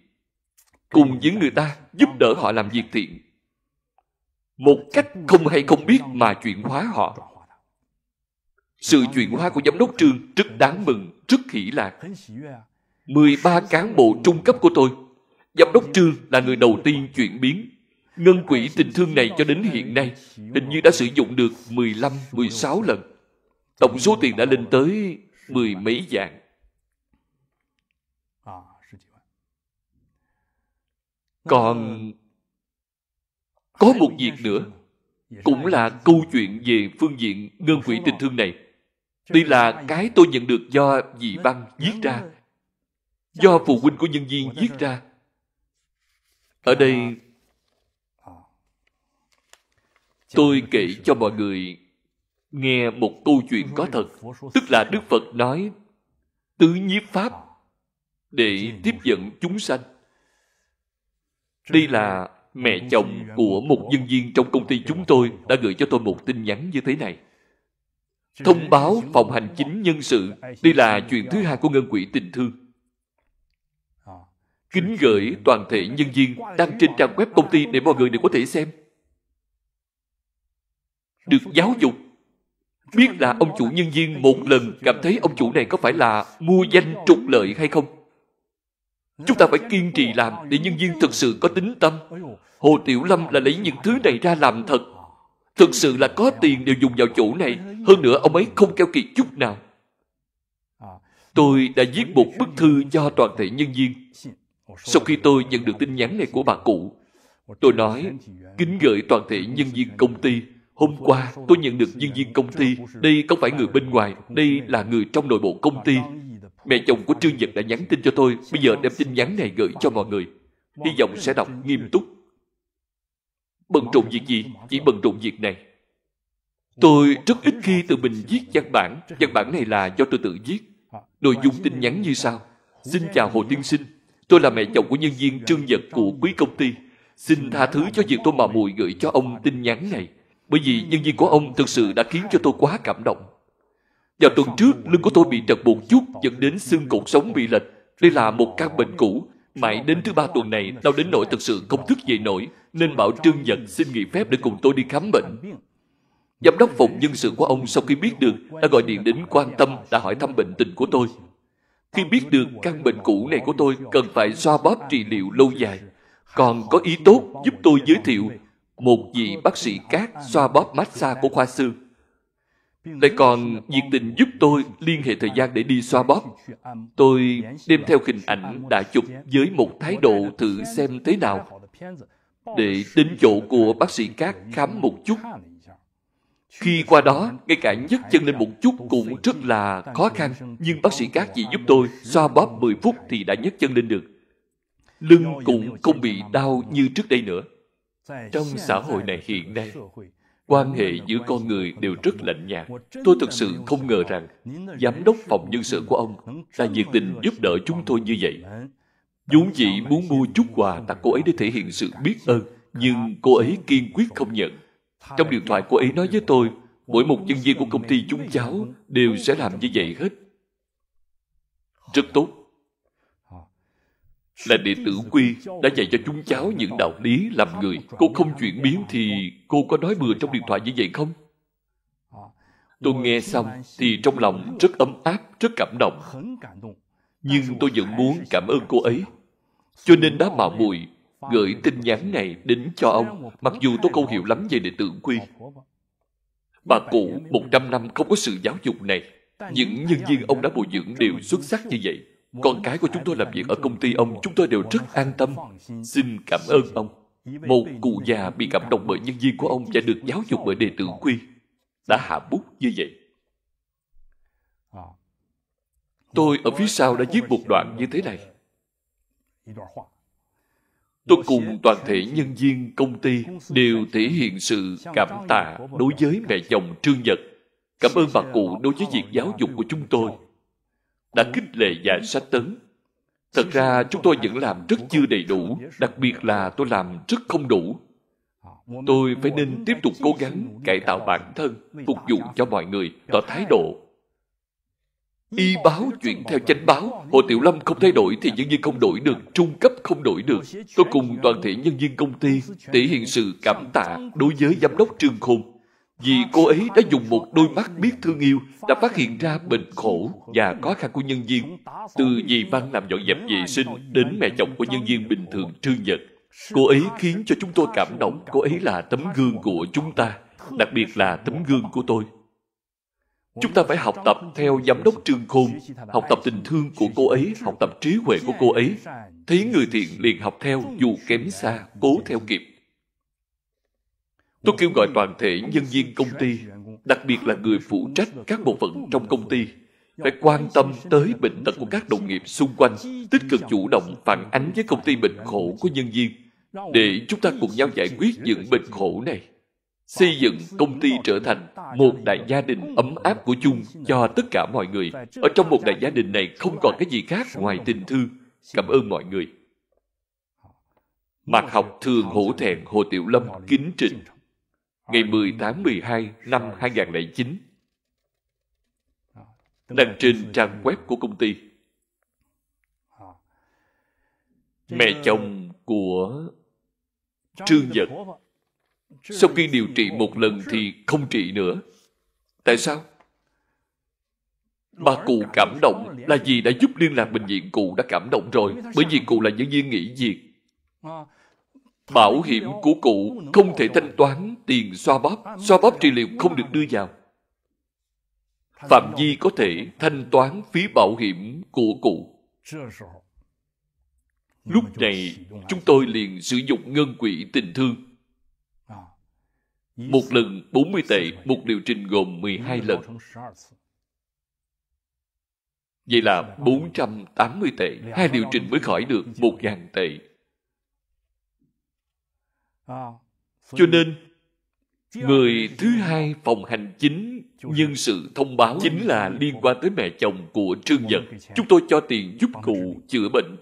cùng với người ta giúp đỡ họ làm việc thiện một cách không hay không biết mà chuyển hóa họ sự chuyển hóa của giám đốc trương rất đáng mừng rất hỷ lạc 13 cán bộ trung cấp của tôi giám đốc trương là người đầu tiên chuyển biến ngân quỹ tình thương này cho đến hiện nay hình như đã sử dụng được 15, 16 lần tổng số tiền đã lên tới mười mấy dạng còn có một việc nữa cũng là câu chuyện về phương diện ngân quỷ tình thương này tuy là cái tôi nhận được do dì băng viết ra do phụ huynh của nhân viên viết ra ở đây tôi kể cho mọi người nghe một câu chuyện có thật tức là đức phật nói tứ nhiếp pháp để tiếp dẫn chúng sanh đây là mẹ chồng của một nhân viên trong công ty chúng tôi đã gửi cho tôi một tin nhắn như thế này. Thông báo phòng hành chính nhân sự, đây là chuyện thứ hai của ngân quỹ tình thương. Ờ, Kính gửi toàn thể nhân viên đăng trên trang web công ty để mọi người đều có thể xem. Được giáo dục biết là ông chủ nhân viên một lần cảm thấy ông chủ này có phải là mua danh trục lợi hay không Chúng ta phải kiên trì làm để nhân viên thực sự có tính tâm. Hồ Tiểu Lâm là lấy những thứ này ra làm thật. Thực sự là có tiền đều dùng vào chỗ này. Hơn nữa ông ấy không keo kiệt chút nào. Tôi đã viết một bức thư cho toàn thể nhân viên. Sau khi tôi nhận được tin nhắn này của bà cụ, tôi nói, kính gửi toàn thể nhân viên công ty. Hôm qua, tôi nhận được nhân viên công ty. Đây không phải người bên ngoài, đây là người trong nội bộ công ty. Mẹ chồng của Trương Nhật đã nhắn tin cho tôi, bây giờ đem tin nhắn này gửi cho mọi người. Hy vọng sẽ đọc nghiêm túc. Bận rộn việc gì? Chỉ bận rộn việc này. Tôi rất ít khi tự mình viết văn bản. Văn bản này là do tôi tự viết. Nội dung tin nhắn như sau. Xin chào Hồ Tiên Sinh. Tôi là mẹ chồng của nhân viên trương nhật của quý công ty. Xin tha thứ cho việc tôi mà mùi gửi cho ông tin nhắn này. Bởi vì nhân viên của ông thực sự đã khiến cho tôi quá cảm động. Vào tuần trước, lưng của tôi bị trật một chút dẫn đến xương cột sống bị lệch. Đây là một căn bệnh cũ. Mãi đến thứ ba tuần này, đau đến nỗi thật sự không thức dậy nổi, nên bảo Trương Nhật xin nghỉ phép để cùng tôi đi khám bệnh. Giám đốc phòng nhân sự của ông sau khi biết được đã gọi điện đến quan tâm đã hỏi thăm bệnh tình của tôi. Khi biết được căn bệnh cũ này của tôi cần phải xoa bóp trị liệu lâu dài, còn có ý tốt giúp tôi giới thiệu một vị bác sĩ cát xoa bóp massage của khoa xương lại còn nhiệt tình giúp tôi liên hệ thời gian để đi xoa bóp. Tôi đem theo hình ảnh đã chụp với một thái độ thử xem thế nào để đến chỗ của bác sĩ Cát khám một chút. Khi qua đó, ngay cả nhấc chân lên một chút cũng rất là khó khăn, nhưng bác sĩ Cát chỉ giúp tôi xoa bóp 10 phút thì đã nhấc chân lên được. Lưng cũng không bị đau như trước đây nữa. Trong xã hội này hiện nay, quan hệ giữa con người đều rất lạnh nhạt. Tôi thực sự không ngờ rằng giám đốc phòng nhân sự của ông là nhiệt tình giúp đỡ chúng tôi như vậy. Dũng dĩ muốn mua chút quà tặng cô ấy để thể hiện sự biết ơn, nhưng cô ấy kiên quyết không nhận. Trong điện thoại cô ấy nói với tôi, mỗi một nhân viên của công ty chúng cháu đều sẽ làm như vậy hết. Rất tốt là đệ tử quy đã dạy cho chúng cháu những đạo lý làm người cô không chuyển biến thì cô có nói bừa trong điện thoại như vậy không tôi nghe xong thì trong lòng rất ấm áp rất cảm động nhưng tôi vẫn muốn cảm ơn cô ấy cho nên đã mạo muội gửi tin nhắn này đến cho ông mặc dù tôi không hiểu lắm về đệ tử quy bà cụ một trăm năm không có sự giáo dục này những nhân viên ông đã bồi dưỡng đều xuất sắc như vậy con cái của chúng tôi làm việc ở công ty ông, chúng tôi đều rất an tâm. Xin cảm ơn ông. Một cụ già bị cảm động bởi nhân viên của ông và được giáo dục bởi đệ tử Quy đã hạ bút như vậy. Tôi ở phía sau đã viết một đoạn như thế này. Tôi cùng toàn thể nhân viên công ty đều thể hiện sự cảm tạ đối với mẹ chồng Trương Nhật. Cảm ơn bà cụ đối với việc giáo dục của chúng tôi đã kích lệ và sách tấn. Thật ra chúng tôi vẫn làm rất chưa đầy đủ, đặc biệt là tôi làm rất không đủ. Tôi phải nên tiếp tục cố gắng cải tạo bản thân, phục vụ cho mọi người, tỏ thái độ. Y báo chuyển theo chánh báo, Hồ Tiểu Lâm không thay đổi thì nhân viên không đổi được, trung cấp không đổi được. Tôi cùng toàn thể nhân viên công ty thể hiện sự cảm tạ đối với giám đốc Trương Khôn. Vì cô ấy đã dùng một đôi mắt biết thương yêu đã phát hiện ra bệnh khổ và khó khăn của nhân viên. Từ dì văn làm dọn dẹp vệ sinh đến mẹ chồng của nhân viên bình thường trương nhật. Cô ấy khiến cho chúng tôi cảm động. Cô ấy là tấm gương của chúng ta, đặc biệt là tấm gương của tôi. Chúng ta phải học tập theo giám đốc Trương Khôn, học tập tình thương của cô ấy, học tập trí huệ của cô ấy. Thấy người thiện liền học theo dù kém xa, cố theo kịp. Tôi kêu gọi toàn thể nhân viên công ty, đặc biệt là người phụ trách các bộ phận trong công ty, phải quan tâm tới bệnh tật của các đồng nghiệp xung quanh, tích cực chủ động phản ánh với công ty bệnh khổ của nhân viên, để chúng ta cùng nhau giải quyết những bệnh khổ này. Xây dựng công ty trở thành một đại gia đình ấm áp của chung cho tất cả mọi người. Ở trong một đại gia đình này không còn cái gì khác ngoài tình thương. Cảm ơn mọi người. Mạc học thường hổ thẹn Hồ Tiểu Lâm kính trình ngày 10 tháng 12 năm 2009 đăng trên trang web của công ty. Mẹ chồng của Trương Nhật sau khi điều trị một lần thì không trị nữa. Tại sao? Bà cụ cảm động là vì đã giúp liên lạc bệnh viện cụ đã cảm động rồi bởi vì cụ là nhân viên nghỉ việc. Bảo hiểm của cụ không thể thanh toán tiền xoa bóp. Xoa bóp trị liệu không được đưa vào. Phạm Vi có thể thanh toán phí bảo hiểm của cụ. Lúc này, chúng tôi liền sử dụng ngân quỹ tình thương. Một lần 40 tệ, một điều trình gồm 12 lần. Vậy là 480 tệ, hai điều trình mới khỏi được 1.000 tệ. Ờ. cho nên người thứ hai phòng hành chính nhân sự thông báo chính là liên quan tới mẹ chồng của trương nhật chúng tôi cho tiền giúp cụ chữa bệnh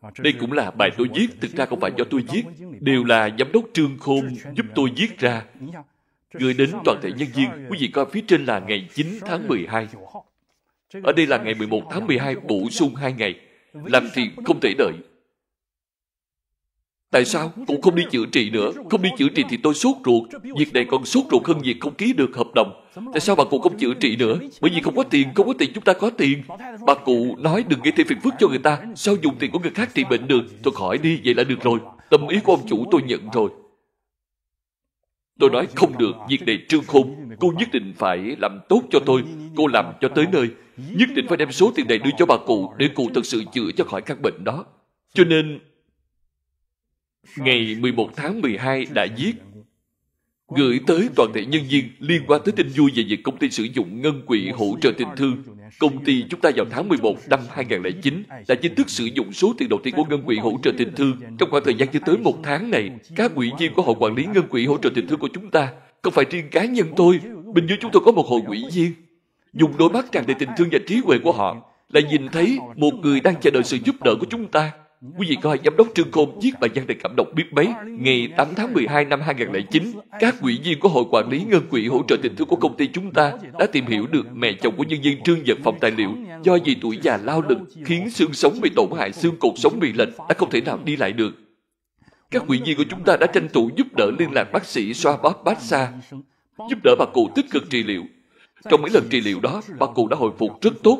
ờ, đây cũng là bài tôi viết thực ra không phải do tôi viết đều là giám đốc trương khôn giúp tôi viết ra gửi đến toàn thể nhân viên quý vị coi phía trên là ngày 9 tháng 12 ở đây là ngày 11 tháng 12 bổ sung hai ngày làm thì không thể đợi Tại sao cũng không đi chữa trị nữa Không đi chữa trị thì tôi sốt ruột Việc này còn sốt ruột hơn việc không ký được hợp đồng Tại sao bà cụ không chữa trị nữa Bởi vì không có tiền, không có tiền chúng ta có tiền Bà cụ nói đừng gây thêm phiền phức cho người ta Sao dùng tiền của người khác trị bệnh được Tôi khỏi đi, vậy là được rồi Tâm ý của ông chủ tôi nhận rồi Tôi nói không được, việc này trương khôn Cô nhất định phải làm tốt cho tôi Cô làm cho tới nơi Nhất định phải đem số tiền này đưa cho bà cụ Để cụ thật sự chữa cho khỏi căn bệnh đó Cho nên ngày 11 tháng 12 đã viết gửi tới toàn thể nhân viên liên quan tới tin vui về việc công ty sử dụng ngân quỹ hỗ trợ tình thương. Công ty chúng ta vào tháng 11 năm 2009 đã chính thức sử dụng số tiền đầu tiên của ngân quỹ hỗ trợ tình thương. Trong khoảng thời gian chưa tới một tháng này, các quỹ viên của hội quản lý ngân quỹ hỗ trợ tình thương của chúng ta, không phải riêng cá nhân tôi, bình dưới chúng tôi có một hội quỹ viên. Dùng đôi mắt tràn đầy tình thương và trí huệ của họ là nhìn thấy một người đang chờ đợi sự giúp đỡ của chúng ta Quý vị coi, giám đốc Trương Côn giết bà Giang Thị cảm động biết mấy. Ngày 8 tháng 12 năm 2009, các quỹ viên của Hội Quản lý Ngân quỹ hỗ trợ tình thương của công ty chúng ta đã tìm hiểu được mẹ chồng của nhân viên trương vật phòng tài liệu do vì tuổi già lao lực khiến xương sống bị tổn hại, xương cột sống bị lệch đã không thể nào đi lại được. Các quỹ viên của chúng ta đã tranh thủ giúp đỡ liên lạc bác sĩ xoa bóp bát xa, giúp đỡ bà cụ tích cực trị liệu. Trong mấy lần trị liệu đó, bà cụ đã hồi phục rất tốt.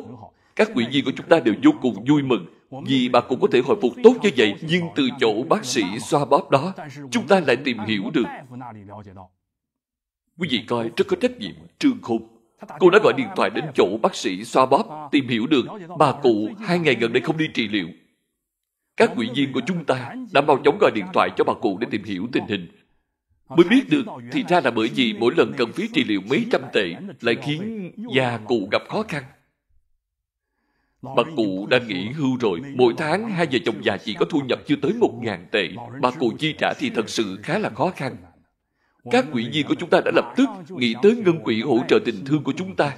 Các quỹ viên của chúng ta đều vô cùng vui mừng vì bà cũng có thể hồi phục tốt như vậy, nhưng từ chỗ bác sĩ xoa bóp đó, chúng ta lại tìm hiểu được. Quý vị coi rất có trách nhiệm, trương khùng. Cô đã gọi điện thoại đến chỗ bác sĩ xoa bóp, tìm hiểu được bà cụ hai ngày gần đây không đi trị liệu. Các quỹ viên của chúng ta đã mau chóng gọi điện thoại cho bà cụ để tìm hiểu tình hình. Mới biết được thì ra là bởi vì mỗi lần cần phí trị liệu mấy trăm tệ lại khiến già cụ gặp khó khăn. Bà cụ đã nghỉ hưu rồi, mỗi tháng hai vợ chồng già chỉ có thu nhập chưa tới một ngàn tệ. Bà cụ chi trả thì thật sự khá là khó khăn. Các quỹ viên của chúng ta đã lập tức nghĩ tới ngân quỹ hỗ trợ tình thương của chúng ta.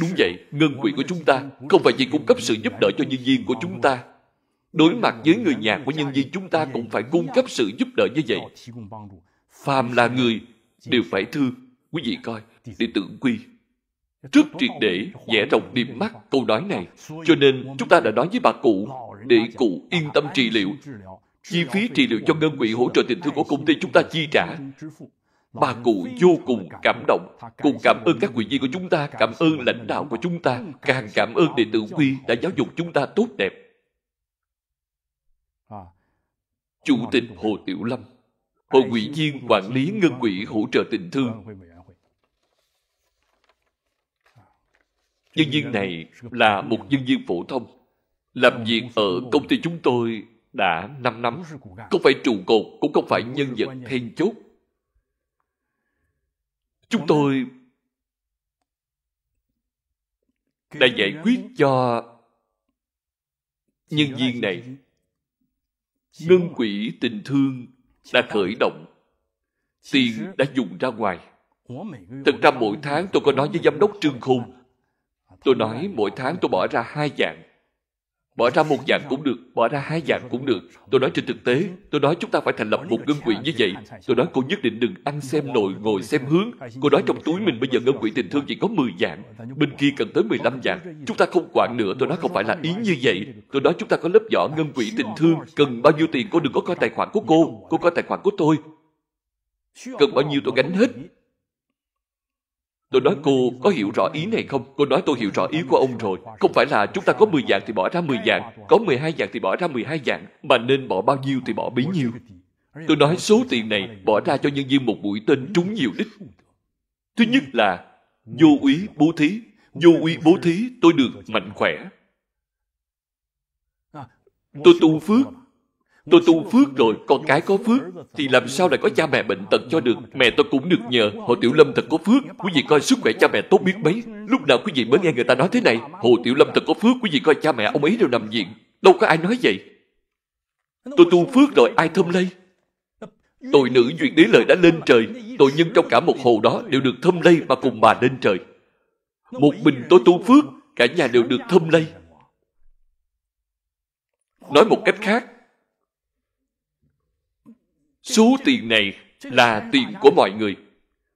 Đúng vậy, ngân quỹ của chúng ta không phải chỉ cung cấp sự giúp đỡ cho nhân viên của chúng ta. Đối mặt với người nhà của nhân viên chúng ta cũng phải cung cấp sự giúp đỡ như vậy. Phàm là người, đều phải thương. Quý vị coi, để tự quy rất triệt để vẽ rộng điểm mắt câu nói này. Cho nên chúng ta đã nói với bà cụ để cụ yên tâm trị liệu. Chi phí trị liệu cho ngân quỹ hỗ trợ tình thương của công ty chúng ta chi trả. Bà cụ vô cùng cảm động, cùng cảm ơn các quỹ viên của chúng ta, cảm ơn lãnh đạo của chúng ta, càng cảm ơn đệ tử quy đã giáo dục chúng ta tốt đẹp. À, Chủ tịch Hồ Tiểu Lâm, Hội quỹ viên quản lý ngân quỹ hỗ trợ tình thương Nhân viên này là một nhân viên phổ thông. Làm việc ở công ty chúng tôi đã 5 năm. Không phải trụ cột, cũng không phải nhân vật then chốt. Chúng tôi đã giải quyết cho nhân viên này ngân quỹ tình thương đã khởi động tiền đã dùng ra ngoài thật ra mỗi tháng tôi có nói với giám đốc trương khôn Tôi nói mỗi tháng tôi bỏ ra hai dạng. Bỏ ra một dạng cũng được, bỏ ra hai dạng cũng được. Tôi nói trên thực tế, tôi nói chúng ta phải thành lập một ngân quỹ như vậy. Tôi nói cô nhất định đừng ăn xem nồi, ngồi xem hướng. Cô nói trong túi mình bây giờ ngân quỹ tình thương chỉ có 10 dạng, bên kia cần tới 15 dạng. Chúng ta không quản nữa, tôi nói không phải là ý như vậy. Tôi nói chúng ta có lớp vỏ ngân quỹ tình thương, cần bao nhiêu tiền cô đừng có coi tài khoản của cô, cô coi tài khoản của tôi. Cần bao nhiêu tôi gánh hết, Tôi nói cô có hiểu rõ ý này không? Cô nói tôi hiểu rõ ý của ông rồi. Không phải là chúng ta có 10 dạng thì bỏ ra 10 dạng, có 12 dạng thì bỏ ra 12 dạng, mà nên bỏ bao nhiêu thì bỏ bấy nhiêu. Tôi nói số tiền này bỏ ra cho nhân viên một mũi tên trúng nhiều đích. Thứ nhất là vô úy bố thí. Vô úy bố thí tôi được mạnh khỏe. Tôi tu phước Tôi tu phước rồi, con cái có phước Thì làm sao lại có cha mẹ bệnh tật cho được Mẹ tôi cũng được nhờ, Hồ Tiểu Lâm thật có phước Quý vị coi sức khỏe cha mẹ tốt biết mấy Lúc nào quý vị mới nghe người ta nói thế này Hồ Tiểu Lâm thật có phước, quý vị coi cha mẹ ông ấy đều nằm viện Đâu có ai nói vậy Tôi tu phước rồi, ai thơm lây Tội nữ duyệt đế lời đã lên trời Tội nhân trong cả một hồ đó đều được thâm lây và cùng bà lên trời Một mình tôi tu phước Cả nhà đều được thâm lây Nói một cách khác Số tiền này là tiền của mọi người.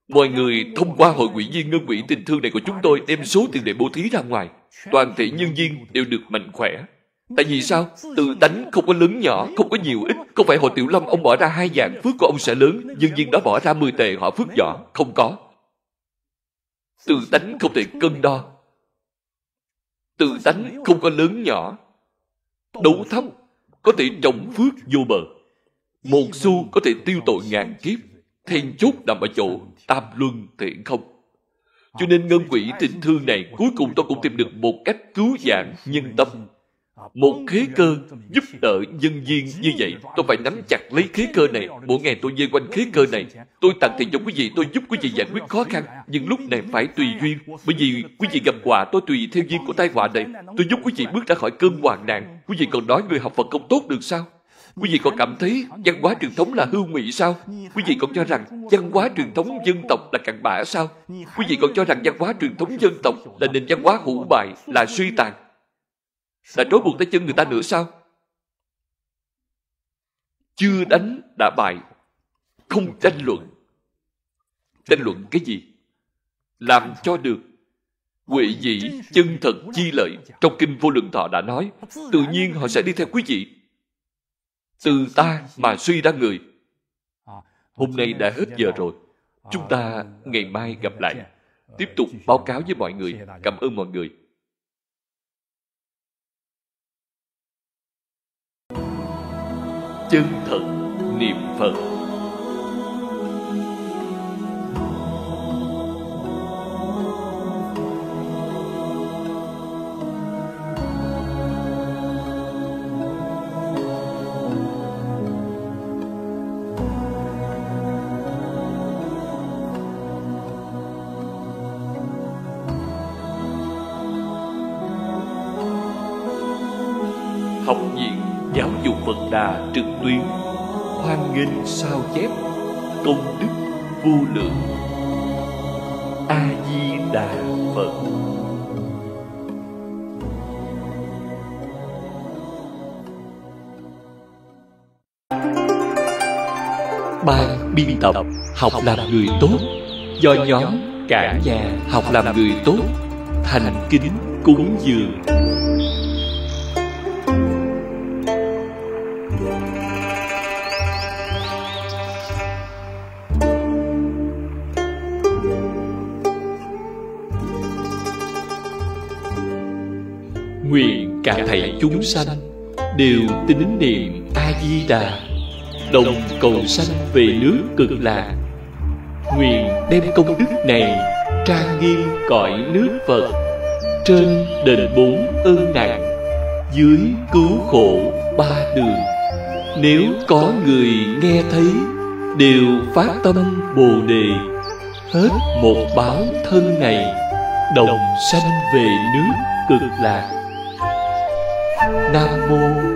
Mọi người thông qua hội quỹ viên ngân quỹ tình thương này của chúng tôi đem số tiền để bố thí ra ngoài. Toàn thể nhân viên đều được mạnh khỏe. Tại vì sao? Tự đánh không có lớn nhỏ, không có nhiều ít. Không phải hồi tiểu lâm ông bỏ ra hai dạng, phước của ông sẽ lớn. Nhân viên đó bỏ ra 10 tệ họ phước nhỏ, không có. Tự đánh không thể cân đo. tự đánh không có lớn nhỏ. Đấu thấp, có thể trồng phước vô bờ. Một xu có thể tiêu tội ngàn kiếp, then chốt nằm ở chỗ tam luân thiện không. Cho nên ngân quỷ tình thương này cuối cùng tôi cũng tìm được một cách cứu dạng nhân tâm. Một khế cơ giúp đỡ nhân viên như vậy. Tôi phải nắm chặt lấy khế cơ này. Mỗi ngày tôi dây quanh khế cơ này. Tôi tặng tiền cho quý vị, tôi giúp quý vị giải quyết khó khăn. Nhưng lúc này phải tùy duyên. Bởi vì quý vị gặp quả, tôi tùy theo duyên của tai họa này. Tôi giúp quý vị bước ra khỏi cơn hoạn nạn. Quý vị còn nói người học Phật không tốt được sao? Quý vị còn cảm thấy văn hóa truyền thống là hư mỹ sao? Quý vị còn cho rằng văn hóa truyền thống dân tộc là cặn bã sao? Quý vị còn cho rằng văn hóa truyền thống dân tộc là nền văn hóa hủ bại, là suy tàn? Là trói buộc tới chân người ta nữa sao? Chưa đánh đã bại, không tranh luận. Tranh luận cái gì? Làm cho được huệ dĩ chân thật chi lợi trong kinh vô lượng thọ đã nói tự nhiên họ sẽ đi theo quý vị từ ta mà suy ra người à, hôm nay đã hết giờ rồi à, chúng ta ngày mai gặp lại tiếp ờ, tục báo cáo với mọi người cảm ơn mọi người chân thật niệm phật đà trực tuyến hoan nghênh sao chép công đức vô lượng a di đà phật ban biên tập học làm người tốt do nhóm cả nhà học làm người tốt thành kính cúng dường chúng sanh đều tín niệm a di đà đồng cầu sanh về nước cực lạc nguyện đem công đức này trang nghiêm cõi nước phật trên đền bốn ơn nặng dưới cứu khổ ba đường nếu có người nghe thấy đều phát tâm bồ đề hết một báo thân này đồng sanh về nước cực lạc nam mô